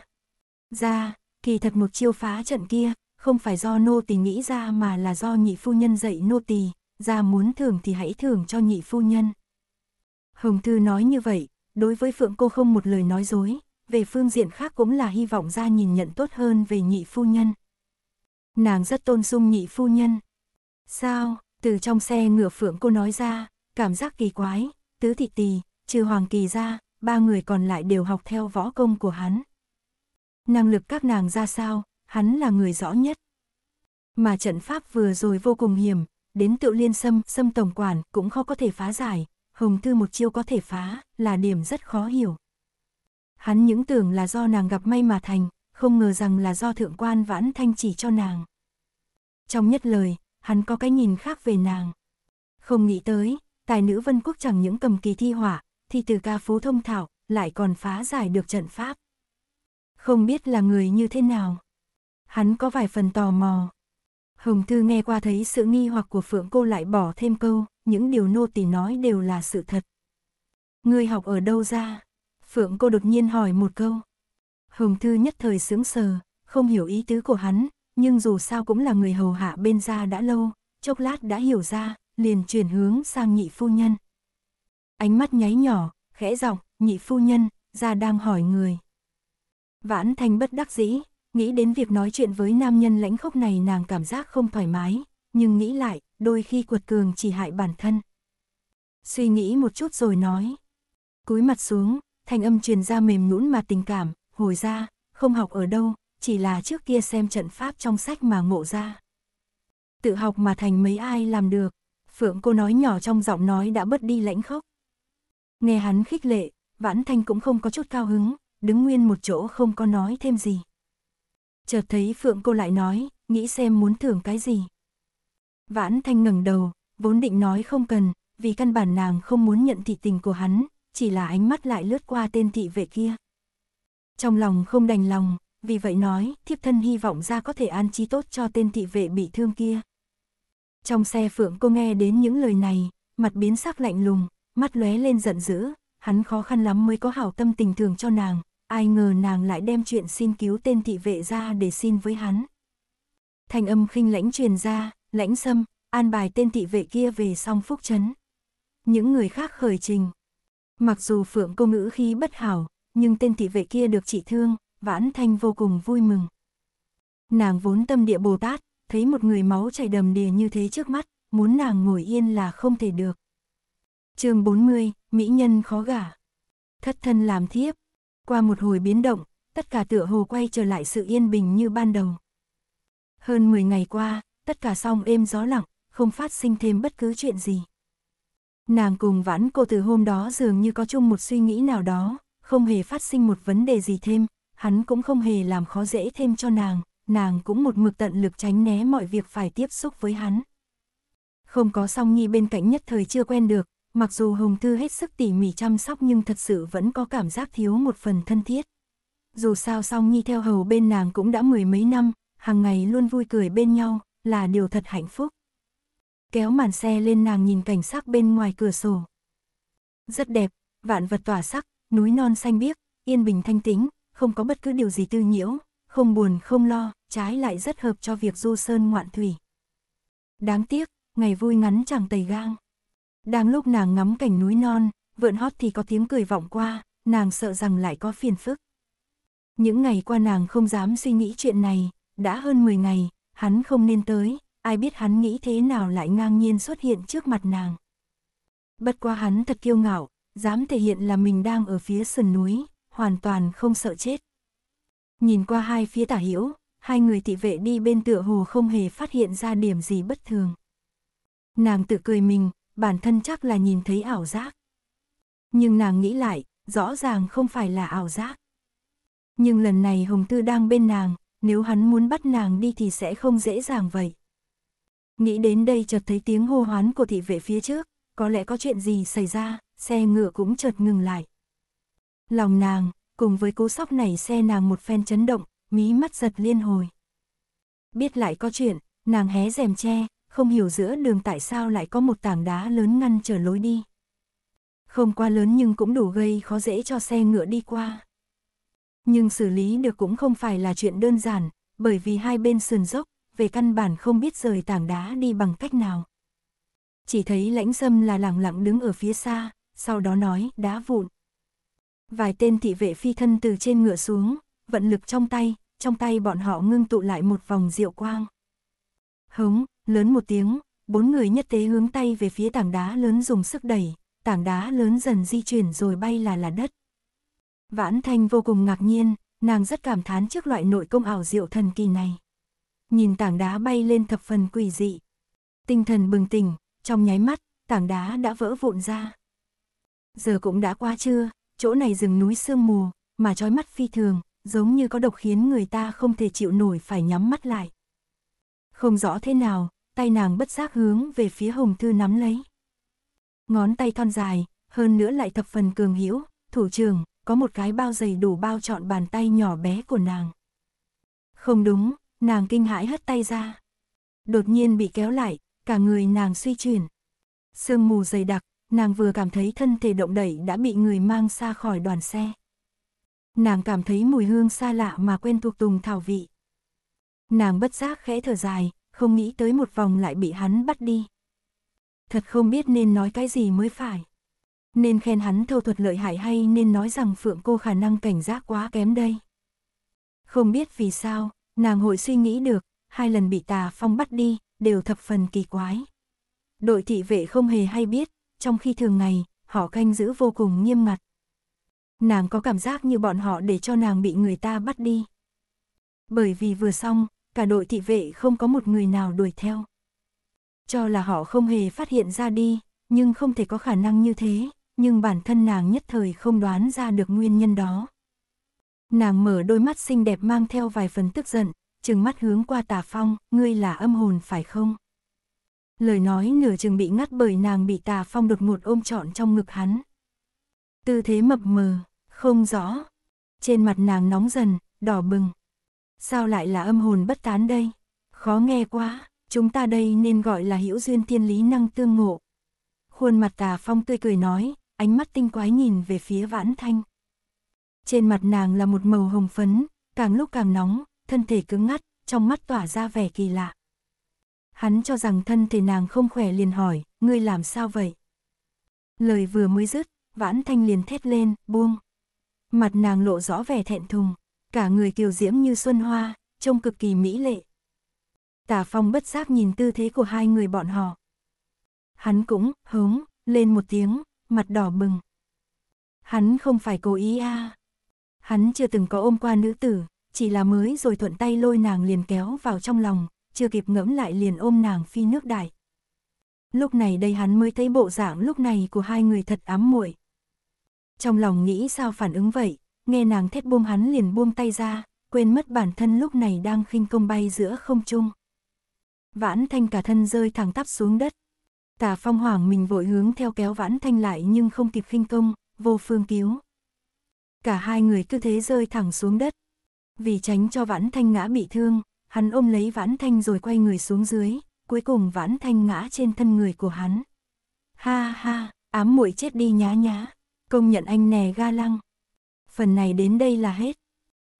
Ra, kỳ thật một chiêu phá trận kia, không phải do nô tỳ nghĩ ra mà là do nhị phu nhân dạy nô tỳ, ra muốn thưởng thì hãy thưởng cho nhị phu nhân. Hồng Tư nói như vậy, đối với Phượng cô không một lời nói dối, về phương diện khác cũng là hy vọng ra nhìn nhận tốt hơn về nhị phu nhân. Nàng rất tôn dung nhị phu nhân. Sao, từ trong xe ngựa phượng cô nói ra, cảm giác kỳ quái, tứ thị tỳ, trừ hoàng kỳ ra, ba người còn lại đều học theo võ công của hắn. Năng lực các nàng ra sao, hắn là người rõ nhất. Mà trận pháp vừa rồi vô cùng hiểm, đến tự liên sâm, sâm tổng quản cũng khó có thể phá giải, hồng thư một chiêu có thể phá, là điểm rất khó hiểu. Hắn những tưởng là do nàng gặp may mà thành, không ngờ rằng là do thượng quan vãn thanh chỉ cho nàng. Trong nhất lời, hắn có cái nhìn khác về nàng. Không nghĩ tới, tài nữ vân quốc chẳng những cầm kỳ thi hỏa, thì từ ca phú thông thảo, lại còn phá giải được trận pháp. Không biết là người như thế nào. Hắn có vài phần tò mò. Hồng Thư nghe qua thấy sự nghi hoặc của Phượng cô lại bỏ thêm câu, những điều nô tỳ nói đều là sự thật. người học ở đâu ra? Phượng cô đột nhiên hỏi một câu. Hồng Thư nhất thời sướng sờ, không hiểu ý tứ của hắn, nhưng dù sao cũng là người hầu hạ bên gia đã lâu, chốc lát đã hiểu ra, liền chuyển hướng sang nhị phu nhân. Ánh mắt nháy nhỏ, khẽ giọng, nhị phu nhân, gia đang hỏi người. Vãn Thanh bất đắc dĩ, nghĩ đến việc nói chuyện với nam nhân lãnh khốc này nàng cảm giác không thoải mái, nhưng nghĩ lại, đôi khi cuột cường chỉ hại bản thân. Suy nghĩ một chút rồi nói. Cúi mặt xuống, thanh âm truyền ra mềm nhũn mà tình cảm, hồi ra, không học ở đâu, chỉ là trước kia xem trận pháp trong sách mà ngộ ra. Tự học mà thành mấy ai làm được, Phượng cô nói nhỏ trong giọng nói đã bớt đi lãnh khóc. Nghe hắn khích lệ, Vãn Thanh cũng không có chút cao hứng, đứng nguyên một chỗ không có nói thêm gì. Chợt thấy Phượng cô lại nói, nghĩ xem muốn thưởng cái gì. Vãn Thanh ngẩng đầu, vốn định nói không cần, vì căn bản nàng không muốn nhận thị tình của hắn, chỉ là ánh mắt lại lướt qua tên thị vệ kia. Trong lòng không đành lòng, vì vậy nói, thiếp thân hy vọng ra có thể an trí tốt cho tên thị vệ bị thương kia. Trong xe phượng cô nghe đến những lời này, mặt biến sắc lạnh lùng, mắt lóe lên giận dữ, hắn khó khăn lắm mới có hảo tâm tình thường cho nàng, ai ngờ nàng lại đem chuyện xin cứu tên thị vệ ra để xin với hắn. Thành âm khinh lãnh truyền ra, lãnh xâm, an bài tên thị vệ kia về xong phúc chấn Những người khác khởi trình, Mặc dù Phượng cô ngữ khí bất hảo, nhưng tên thị vệ kia được trị thương, Vãn Thanh vô cùng vui mừng. Nàng vốn tâm địa Bồ Tát, thấy một người máu chảy đầm đìa như thế trước mắt, muốn nàng ngồi yên là không thể được. chương 40, Mỹ Nhân khó gả. Thất thân làm thiếp. Qua một hồi biến động, tất cả tựa hồ quay trở lại sự yên bình như ban đầu. Hơn 10 ngày qua, tất cả song êm gió lặng, không phát sinh thêm bất cứ chuyện gì. Nàng cùng vãn cô từ hôm đó dường như có chung một suy nghĩ nào đó, không hề phát sinh một vấn đề gì thêm, hắn cũng không hề làm khó dễ thêm cho nàng, nàng cũng một mực tận lực tránh né mọi việc phải tiếp xúc với hắn. Không có song nhi bên cạnh nhất thời chưa quen được, mặc dù Hồng Thư hết sức tỉ mỉ chăm sóc nhưng thật sự vẫn có cảm giác thiếu một phần thân thiết. Dù sao song nhi theo hầu bên nàng cũng đã mười mấy năm, hàng ngày luôn vui cười bên nhau, là điều thật hạnh phúc kéo màn xe lên nàng nhìn cảnh sắc bên ngoài cửa sổ. Rất đẹp, vạn vật tỏa sắc, núi non xanh biếc, yên bình thanh tĩnh, không có bất cứ điều gì tư nhiễu, không buồn không lo, trái lại rất hợp cho việc du sơn ngoạn thủy. Đáng tiếc, ngày vui ngắn chẳng tầy gang. Đang lúc nàng ngắm cảnh núi non, vượn hót thì có tiếng cười vọng qua, nàng sợ rằng lại có phiền phức. Những ngày qua nàng không dám suy nghĩ chuyện này, đã hơn 10 ngày, hắn không nên tới, ai biết hắn nghĩ thế nào lại ngang nhiên xuất hiện trước mặt nàng. Bất quá hắn thật kiêu ngạo, dám thể hiện là mình đang ở phía sườn núi, hoàn toàn không sợ chết. Nhìn qua hai phía tả hữu, hai người thị vệ đi bên tựa hồ không hề phát hiện ra điểm gì bất thường. Nàng tự cười mình, bản thân chắc là nhìn thấy ảo giác. Nhưng nàng nghĩ lại, rõ ràng không phải là ảo giác. Nhưng lần này Hồng Tư đang bên nàng, nếu hắn muốn bắt nàng đi thì sẽ không dễ dàng vậy. Nghĩ đến đây chợt thấy tiếng hô hoán của thị vệ phía trước, có lẽ có chuyện gì xảy ra, xe ngựa cũng chợt ngừng lại. Lòng nàng, cùng với cú sóc này xe nàng một phen chấn động, mí mắt giật liên hồi. Biết lại có chuyện, nàng hé rèm che, không hiểu giữa đường tại sao lại có một tảng đá lớn ngăn trở lối đi. Không quá lớn nhưng cũng đủ gây khó dễ cho xe ngựa đi qua. Nhưng xử lý được cũng không phải là chuyện đơn giản, bởi vì hai bên sườn dốc, về căn bản không biết rời tảng đá đi bằng cách nào. Chỉ thấy lãnh sâm là lặng lặng đứng ở phía xa, sau đó nói đá vụn. Vài tên thị vệ phi thân từ trên ngựa xuống, vận lực trong tay, trong tay bọn họ ngưng tụ lại một vòng diệu quang. Hống, lớn một tiếng, bốn người nhất tế hướng tay về phía tảng đá lớn dùng sức đẩy, tảng đá lớn dần di chuyển rồi bay là là đất. Vãn Thanh vô cùng ngạc nhiên, nàng rất cảm thán trước loại nội công ảo diệu thần kỳ này nhìn tảng đá bay lên thập phần quỷ dị. Tinh thần bừng tỉnh, trong nháy mắt, tảng đá đã vỡ vụn ra. Giờ cũng đã qua trưa, chỗ này rừng núi sương mù, mà trói mắt phi thường, giống như có độc khiến người ta không thể chịu nổi phải nhắm mắt lại. Không rõ thế nào, tay nàng bất giác hướng về phía Hồng Thư nắm lấy. Ngón tay thon dài, hơn nữa lại thập phần cường hữu, thủ trường, có một cái bao dày đủ bao trọn bàn tay nhỏ bé của nàng. Không đúng, nàng kinh hãi hất tay ra. Đột nhiên bị kéo lại, cả người nàng suy chuyển. Sương mù dày đặc, nàng vừa cảm thấy thân thể động đẩy đã bị người mang xa khỏi đoàn xe. Nàng cảm thấy mùi hương xa lạ mà quen thuộc tùng thảo vị. Nàng bất giác khẽ thở dài, không nghĩ tới một vòng lại bị hắn bắt đi. Thật không biết nên nói cái gì mới phải. Nên khen hắn thâu thuật lợi hại hay nên nói rằng phượng cô khả năng cảnh giác quá kém đây. Không biết vì sao, Nàng hồi suy nghĩ được, hai lần bị tà phong bắt đi, đều thập phần kỳ quái. Đội thị vệ không hề hay biết, trong khi thường ngày, họ canh giữ vô cùng nghiêm ngặt. Nàng có cảm giác như bọn họ để cho nàng bị người ta bắt đi. Bởi vì vừa xong, cả đội thị vệ không có một người nào đuổi theo. Cho là họ không hề phát hiện ra đi, nhưng không thể có khả năng như thế, nhưng bản thân nàng nhất thời không đoán ra được nguyên nhân đó. Nàng mở đôi mắt xinh đẹp mang theo vài phần tức giận, chừng mắt hướng qua tà phong, ngươi là âm hồn phải không? Lời nói nửa chừng bị ngắt bởi nàng bị tà phong đột ngột ôm trọn trong ngực hắn. Tư thế mập mờ, không rõ. Trên mặt nàng nóng dần, đỏ bừng. Sao lại là âm hồn bất tán đây? Khó nghe quá, chúng ta đây nên gọi là hữu duyên thiên lý năng tương ngộ. Khuôn mặt tà phong tươi cười nói, ánh mắt tinh quái nhìn về phía vãn thanh. Trên mặt nàng là một màu hồng phấn, càng lúc càng nóng, thân thể cứng ngắt, trong mắt tỏa ra vẻ kỳ lạ. Hắn cho rằng thân thể nàng không khỏe liền hỏi, ngươi làm sao vậy? Lời vừa mới dứt, vãn thanh liền thét lên, buông. Mặt nàng lộ rõ vẻ thẹn thùng, cả người kiều diễm như xuân hoa, trông cực kỳ mỹ lệ. Tả phong bất giác nhìn tư thế của hai người bọn họ. Hắn cũng, hống, lên một tiếng, mặt đỏ bừng. Hắn không phải cố ý a à. Hắn chưa từng có ôm qua nữ tử, chỉ là mới rồi thuận tay lôi nàng liền kéo vào trong lòng, chưa kịp ngẫm lại liền ôm nàng phi nước đại. Lúc này đây hắn mới thấy bộ dạng lúc này của hai người thật ám muội. Trong lòng nghĩ sao phản ứng vậy, nghe nàng thét buông hắn liền buông tay ra, quên mất bản thân lúc này đang khinh công bay giữa không trung. Vãn thanh cả thân rơi thẳng tắp xuống đất. Tà phong hoàng mình vội hướng theo kéo vãn thanh lại nhưng không kịp khinh công, vô phương cứu. Cả hai người tư thế rơi thẳng xuống đất. Vì tránh cho Vãn Thanh ngã bị thương, hắn ôm lấy Vãn Thanh rồi quay người xuống dưới, cuối cùng Vãn Thanh ngã trên thân người của hắn. Ha ha, ám muội chết đi nhá nhá, công nhận anh nè ga lăng. Phần này đến đây là hết.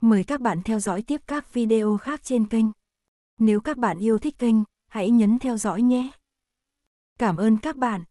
Mời các bạn theo dõi tiếp các video khác trên kênh. Nếu các bạn yêu thích kênh, hãy nhấn theo dõi nhé. Cảm ơn các bạn.